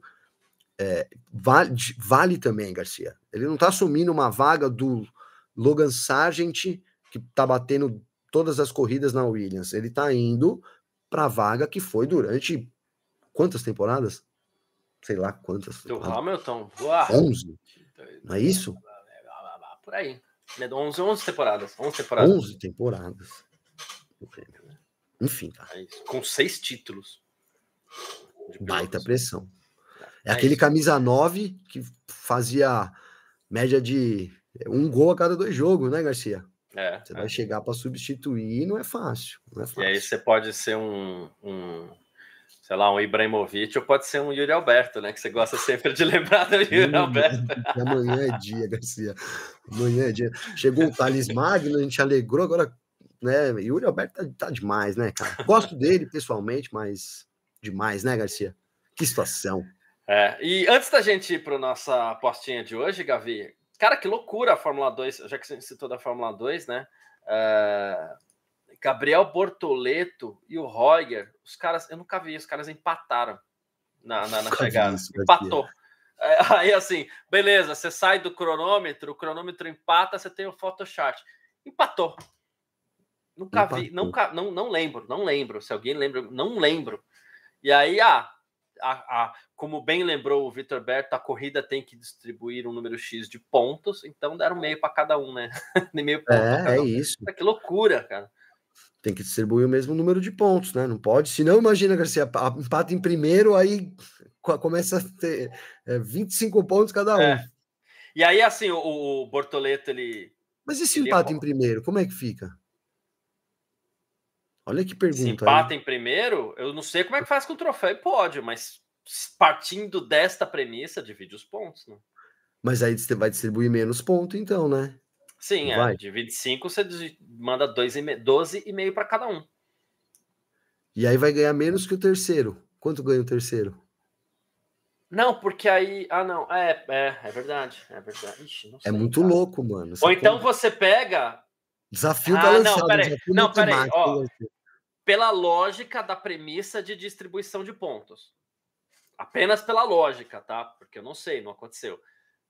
Speaker 2: é, vale, vale também, Garcia. Ele não está assumindo uma vaga do Logan Sargent, que está batendo todas as corridas na Williams. Ele está indo para a vaga que foi durante quantas temporadas? Sei lá quantas. Hamilton. 11? Então, não é isso?
Speaker 1: Por aí. 11, é, 11 temporadas. 11 temporadas. 11
Speaker 2: temporadas. Enfim, tá.
Speaker 1: é Com seis títulos.
Speaker 2: Baita pressão. É, é, aquele camisa 9 que fazia média de um gol a cada dois jogos, né, Garcia? É, você é. vai chegar para substituir e não é fácil.
Speaker 1: Não é fácil. E aí você pode ser um, um, sei lá, um Ibrahimovic ou pode ser um Yuri Alberto, né? Que você gosta sempre de lembrar do Yuri hum, Alberto.
Speaker 2: amanhã é dia, Garcia. Amanhã é dia. Chegou o Thales Magno, a gente alegrou, agora, né? Yuri Alberto tá, tá demais, né, cara? Gosto dele pessoalmente, mas demais, né, Garcia? Que situação.
Speaker 1: É, e antes da gente ir para nossa apostinha de hoje, Gavi, cara, que loucura a Fórmula 2, já que você citou da Fórmula 2, né? É, Gabriel Bortoleto e o Royer, os caras, eu nunca vi, os caras empataram na, na, na chegada. Empatou. É, aí assim, beleza, você sai do cronômetro, o cronômetro empata, você tem o Photoshop. Empatou. Nunca empatou. vi, nunca, não, não lembro, não lembro. Se alguém lembra, não lembro. E aí, ah, a, a, como bem lembrou o Vitor Berto, a corrida tem que distribuir um número X de pontos, então deram meio para cada um, né? meio ponto é, é um. isso. Que loucura, cara.
Speaker 2: Tem que distribuir o mesmo número de pontos, né? Não pode. Se não, imagina, Garcia, empata em primeiro, aí começa a ter é, 25 pontos cada um. É.
Speaker 1: E aí, assim, o, o Bortoleto, ele.
Speaker 2: Mas e se empata em primeiro, como é que fica? Olha que pergunta. Se empatem
Speaker 1: aí. primeiro, eu não sei como é que faz com o troféu e pódio, mas partindo desta premissa, divide os pontos, né?
Speaker 2: Mas aí você vai distribuir menos ponto, então, né?
Speaker 1: Sim, é. Vai? Divide 5, você manda 12,5 para cada um.
Speaker 2: E aí vai ganhar menos que o terceiro. Quanto ganha o terceiro?
Speaker 1: Não, porque aí. Ah, não. É, é, é verdade. É verdade. Ixi, é
Speaker 2: muito cara. louco, mano. Ou então
Speaker 1: você pega
Speaker 2: Desafio ah, balançado. Não, peraí. Desafio não, peraí. Ó,
Speaker 1: pela lógica da premissa de distribuição de pontos. Apenas pela lógica, tá? Porque eu não sei, não aconteceu.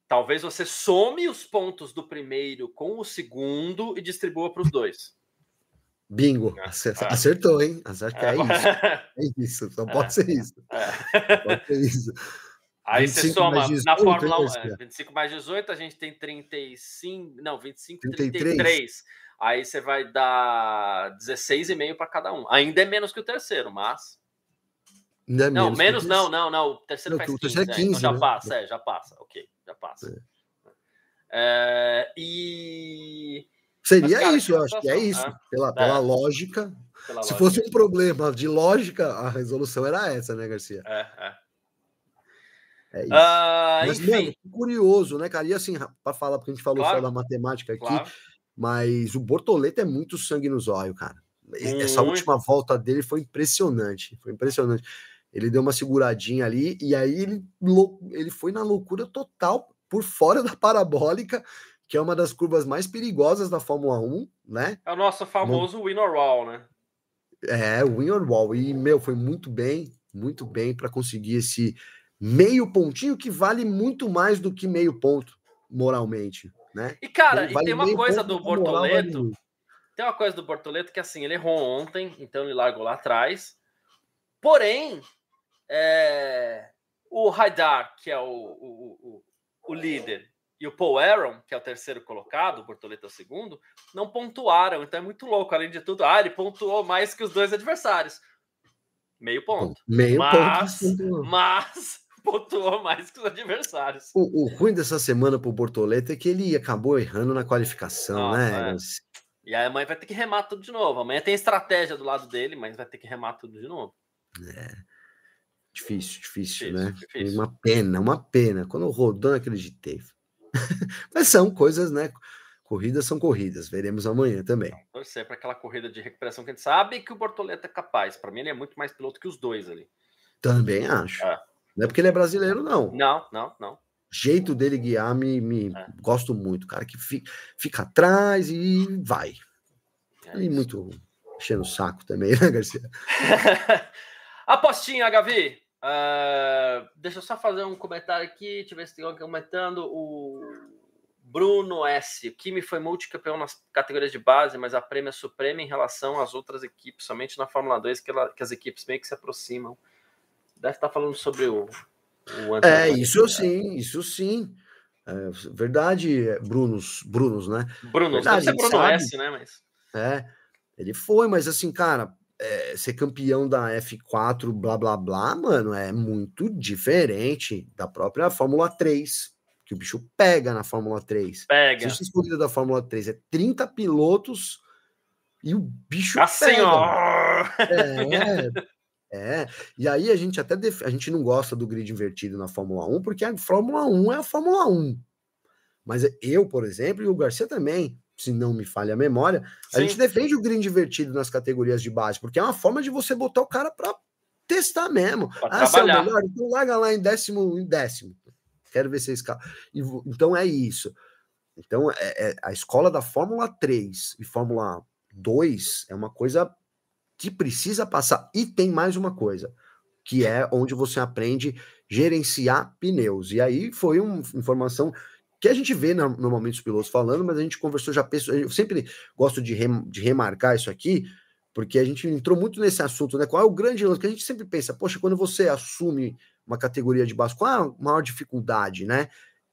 Speaker 1: Talvez você some os pontos do primeiro com o segundo e distribua para os dois.
Speaker 2: Bingo, né? é. acertou, hein? Acertou, é, é isso. É isso, só é. pode é. ser isso. Pode ser isso. Aí você soma 18, na Fórmula 1, 25
Speaker 1: mais 18, a gente tem 35, não, 25, 33. 33 aí você vai dar 16,5 para cada um. Ainda é menos que o terceiro, mas.
Speaker 2: Ainda é não, menos, menos não,
Speaker 1: não, não. O terceiro não, faz 15. É 15 né? então já né? passa, é, já passa. Ok, já passa. É. é e. Seria mas, cara, isso, eu acho que é isso. Pela, né? pela é. lógica. Pela Se fosse
Speaker 2: um problema de lógica, a resolução era essa, né, Garcia? É, é. É isso. Ah, mas, enfim. mano, curioso, né, cara? E assim, para falar, porque a gente falou claro, só da matemática aqui. Claro. Mas o Bortoleta é muito sangue nos olhos, cara. Hum. Essa última volta dele foi impressionante. Foi impressionante. Ele deu uma seguradinha ali e aí ele, ele foi na loucura total por fora da parabólica, que é uma das curvas mais perigosas da Fórmula 1, né?
Speaker 1: É o nosso famoso win or wall, né?
Speaker 2: É, win or wall. E, meu, foi muito bem, muito bem para conseguir esse meio pontinho que vale muito mais do que meio ponto, moralmente. Né? E, cara, e tem uma coisa do Bortoleto.
Speaker 1: Tem uma coisa do Bortoleto que assim, ele errou ontem, então ele largou lá atrás. Porém, é... o Haidar, que é o, o, o, o líder, e o Paul Aaron, que é o terceiro colocado, o Bortoleto é o segundo, não pontuaram. Então é muito louco. Além de tudo, ah, ele pontuou mais que os dois adversários. Meio ponto. Meio mas, ponto. Mas pontuou mais que os adversários.
Speaker 2: O, o ruim dessa semana para o Bortoleto é que ele acabou errando na qualificação, Nossa, né? É. Mas...
Speaker 1: E aí amanhã vai ter que remar tudo de novo. Amanhã tem estratégia do lado dele, mas vai ter que remar tudo de novo. É.
Speaker 2: Difícil, difícil, né? difícil né? Difícil. Uma pena, uma pena. Quando rodou, não acreditei. mas são coisas, né? Corridas são corridas, veremos amanhã também. Então,
Speaker 1: torcer para aquela corrida de recuperação que a gente sabe que o Bortoleto é capaz. Para mim, ele é muito mais piloto que os dois ali.
Speaker 2: Também acho. É. Não é porque ele é brasileiro, não.
Speaker 1: Não, não, não.
Speaker 2: jeito dele guiar me, me é. gosto muito, cara, que fica, fica atrás e vai. É e muito enchendo o saco também, né, Garcia?
Speaker 1: Apostinha, Gavi. Uh, deixa eu só fazer um comentário aqui. Deixa eu ver se tem alguém comentando. O Bruno S. O Kimi foi multicampeão nas categorias de base, mas a prêmio é suprema em relação às outras equipes, somente na Fórmula 2 que, ela, que as equipes meio que se aproximam deve estar tá falando sobre o. o é, isso
Speaker 2: né? sim, isso sim. É, verdade, é, Brunos, Brunos, né? Brunos, verdade, deve ser Bruno S, né? Mas... É, ele foi, mas assim, cara, é, ser campeão da F4, blá blá blá, mano, é muito diferente da própria Fórmula 3, que o bicho pega na Fórmula 3. Pega. Se escolha da Fórmula 3 é 30 pilotos e o bicho assim, pega. Ó.
Speaker 1: É, é,
Speaker 2: é, e aí a gente até def... a gente não gosta do grid invertido na Fórmula 1, porque a Fórmula 1 é a Fórmula 1. Mas eu, por exemplo, e o Garcia também, se não me falha a memória, a Sim. gente defende o grid invertido nas categorias de base, porque é uma forma de você botar o cara para testar mesmo. Pra ah, se é o melhor, então larga lá em décimo, em décimo. Quero ver se é escala. Então é isso. Então é, é, a escola da Fórmula 3 e Fórmula 2 é uma coisa que precisa passar. E tem mais uma coisa, que é onde você aprende gerenciar pneus. E aí foi uma informação que a gente vê normalmente os pilotos falando, mas a gente conversou já. Eu sempre gosto de, remarcar isso aqui, porque a gente entrou muito nesse assunto, né? Qual é o grande lance? Que a gente sempre pensa, poxa, quando você assume uma categoria de base, qual é a maior dificuldade, né?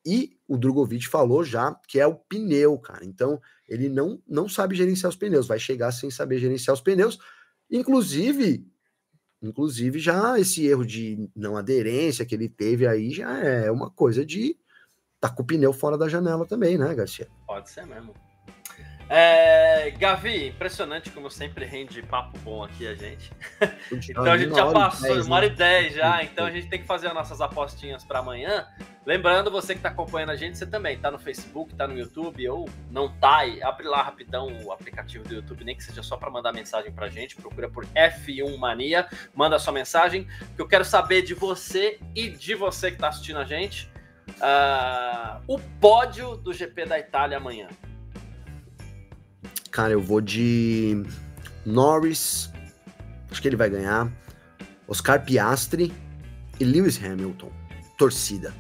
Speaker 2: E o Drogovic falou já que é o pneu, cara. Então, ele não, não sabe gerenciar os pneus, vai chegar sem saber gerenciar os pneus. Inclusive, inclusive já esse erro de não aderência que ele teve aí já é uma coisa de tá com o pneu fora da janela também, né, Garcia?
Speaker 1: Pode ser mesmo. É, Gavi, impressionante como sempre rende papo bom aqui a gente. então a gente já passou né? uma hora e dez já, então a gente tem que fazer as nossas apostinhas para amanhã. Lembrando, você que está acompanhando a gente, você também está no Facebook, está no YouTube ou não tá, abre lá rapidão o aplicativo do YouTube, nem que seja só para mandar mensagem para a gente, procura por F1 Mania, manda sua mensagem, que eu quero saber de você e de você que está assistindo a gente, uh, o pódio do GP da Itália amanhã.
Speaker 2: Cara, eu vou de Norris. Acho que ele vai ganhar. Oscar Piastri e Lewis Hamilton. Torcida.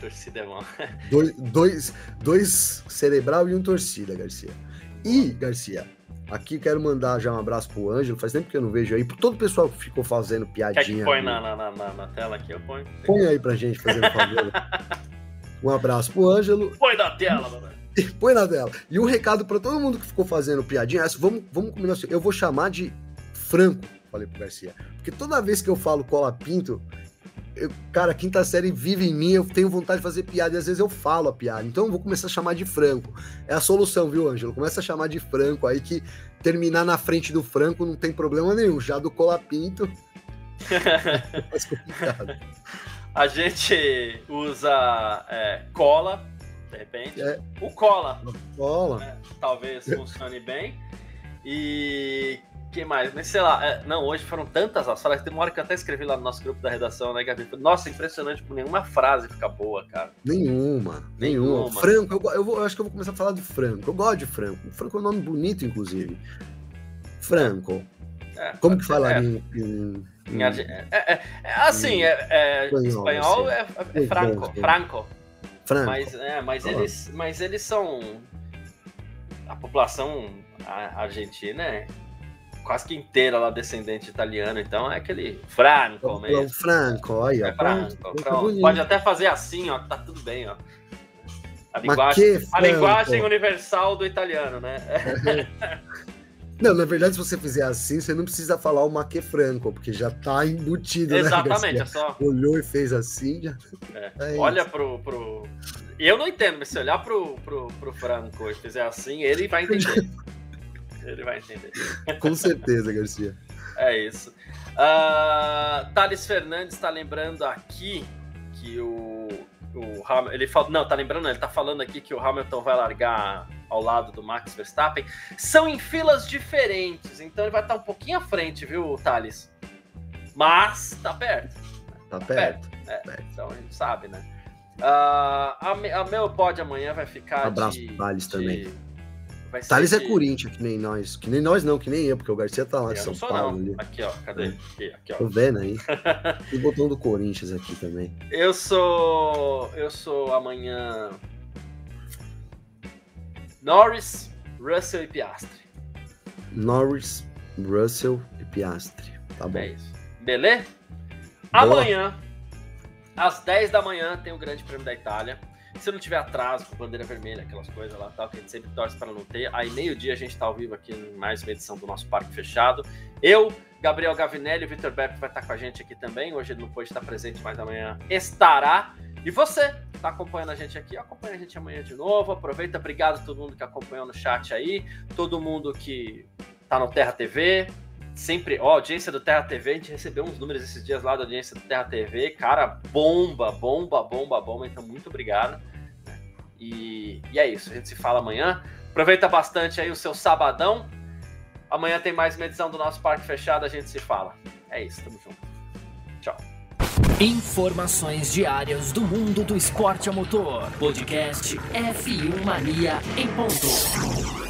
Speaker 1: Torcida é bom.
Speaker 2: dois, dois, dois cerebral e um torcida, Garcia. E, Garcia, Aqui quero mandar já um abraço pro Ângelo, faz tempo que eu não vejo aí, por todo o pessoal que ficou fazendo piadinha. Quer que põe na,
Speaker 1: na, na, na, tela aqui? Eu ponho.
Speaker 2: Põe aí pra gente, fazendo favor. um abraço pro Ângelo.
Speaker 1: Põe na tela, mano.
Speaker 2: Põe na tela. E um recado para todo mundo que ficou fazendo piadinha, vamos, vamos combinar assim, eu vou chamar de Franco, falei pro Garcia. Porque toda vez que eu falo cola pinto, eu, cara, a quinta série vive em mim, eu tenho vontade de fazer piada e às vezes eu falo a piada. Então eu vou começar a chamar de Franco. É a solução, viu, Ângelo? Começa a chamar de Franco aí que terminar na frente do Franco não tem problema nenhum. Já do Colapinto. é mais complicado.
Speaker 1: a gente usa é, cola de repente. É. O Cola.
Speaker 2: O Cola. É,
Speaker 1: talvez funcione bem. E que mais? Mas sei lá, é, não, hoje foram tantas as falas. Tem uma hora que eu até escrevi lá no nosso grupo da redação, né, Gabi? Nossa, impressionante, por tipo, nenhuma frase fica boa, cara.
Speaker 2: Nenhuma, nenhuma. nenhuma. Franco, eu, eu, vou, eu acho que eu vou começar a falar do Franco. Eu gosto de Franco. O Franco é um nome bonito, inclusive. Franco. É, Como é, que fala é. em, em...
Speaker 1: Hum. É, é, é, assim, hum. é, espanhol, espanhol assim. é, franco, franco. Franco. Mas, é, mas, tá eles, mas eles são. A população argentina é quase que inteira lá descendente italiano, então é aquele Franco é mesmo. o
Speaker 2: Franco, olha. É Franco, Pode
Speaker 1: até fazer assim, ó, tá tudo bem, ó. A linguagem, a linguagem universal do italiano, né? É, é.
Speaker 2: Não, na verdade, se você fizer assim, você não precisa falar o Maque Franco, porque já tá embutido, né? Exatamente, né, é só... Olhou e fez assim, já...
Speaker 1: É. É Olha pro, pro... Eu não entendo, mas se olhar pro, pro, pro Franco e fizer assim, ele vai entender. ele vai entender.
Speaker 2: Com certeza, Garcia.
Speaker 1: É isso. Uh, Thales Fernandes está lembrando aqui que o o ele falou não, tá lembrando, ele tá falando aqui que o Hamilton vai largar ao lado do Max Verstappen, são em filas diferentes, então ele vai estar tá um pouquinho à frente, viu, Thales? Mas tá perto. Tá, perto. Tá é, perto. Então a gente sabe, né? Uh, a, a meu pod amanhã vai ficar. Um abraço de, Thales de... também. Vai Thales é de...
Speaker 2: Corinthians, que nem nós. Que nem nós não, que nem eu, porque o Garcia tá lá eu de São Paulo. Ali. Né? Aqui, ó, cadê?
Speaker 1: Aqui, aqui, ó. Tô vendo aí.
Speaker 2: Tem o botão do Corinthians aqui também.
Speaker 1: Eu sou. Eu sou amanhã. Norris, Russell e Piastre.
Speaker 2: Norris, Russell e Piastre. Tá bom. É isso.
Speaker 1: Beleza? Amanhã, às 10 da manhã, tem o Grande Prêmio da Itália. Se não tiver atraso, bandeira vermelha, aquelas coisas lá, tal, que a gente sempre torce para não ter. Aí, meio-dia, a gente está ao vivo aqui em mais uma edição do nosso Parque Fechado. Eu, Gabriel Gavinelli, o Vitor Beck vai estar tá com a gente aqui também. Hoje ele não pode estar presente, mas amanhã estará. E você está acompanhando a gente aqui, acompanha a gente amanhã de novo. Aproveita, obrigado a todo mundo que acompanhou no chat aí, todo mundo que está no Terra TV, sempre, ó, audiência do Terra TV, a gente recebeu uns números esses dias lá da audiência do Terra TV, cara, bomba, bomba, bomba, bomba, então muito obrigado. Né? E, e é isso, a gente se fala amanhã. Aproveita bastante aí o seu sabadão. Amanhã tem mais uma edição do nosso Parque Fechado, a gente se fala. É isso, tamo junto. Tchau. Informações diárias do mundo do esporte a motor. Podcast F1 Mania em ponto.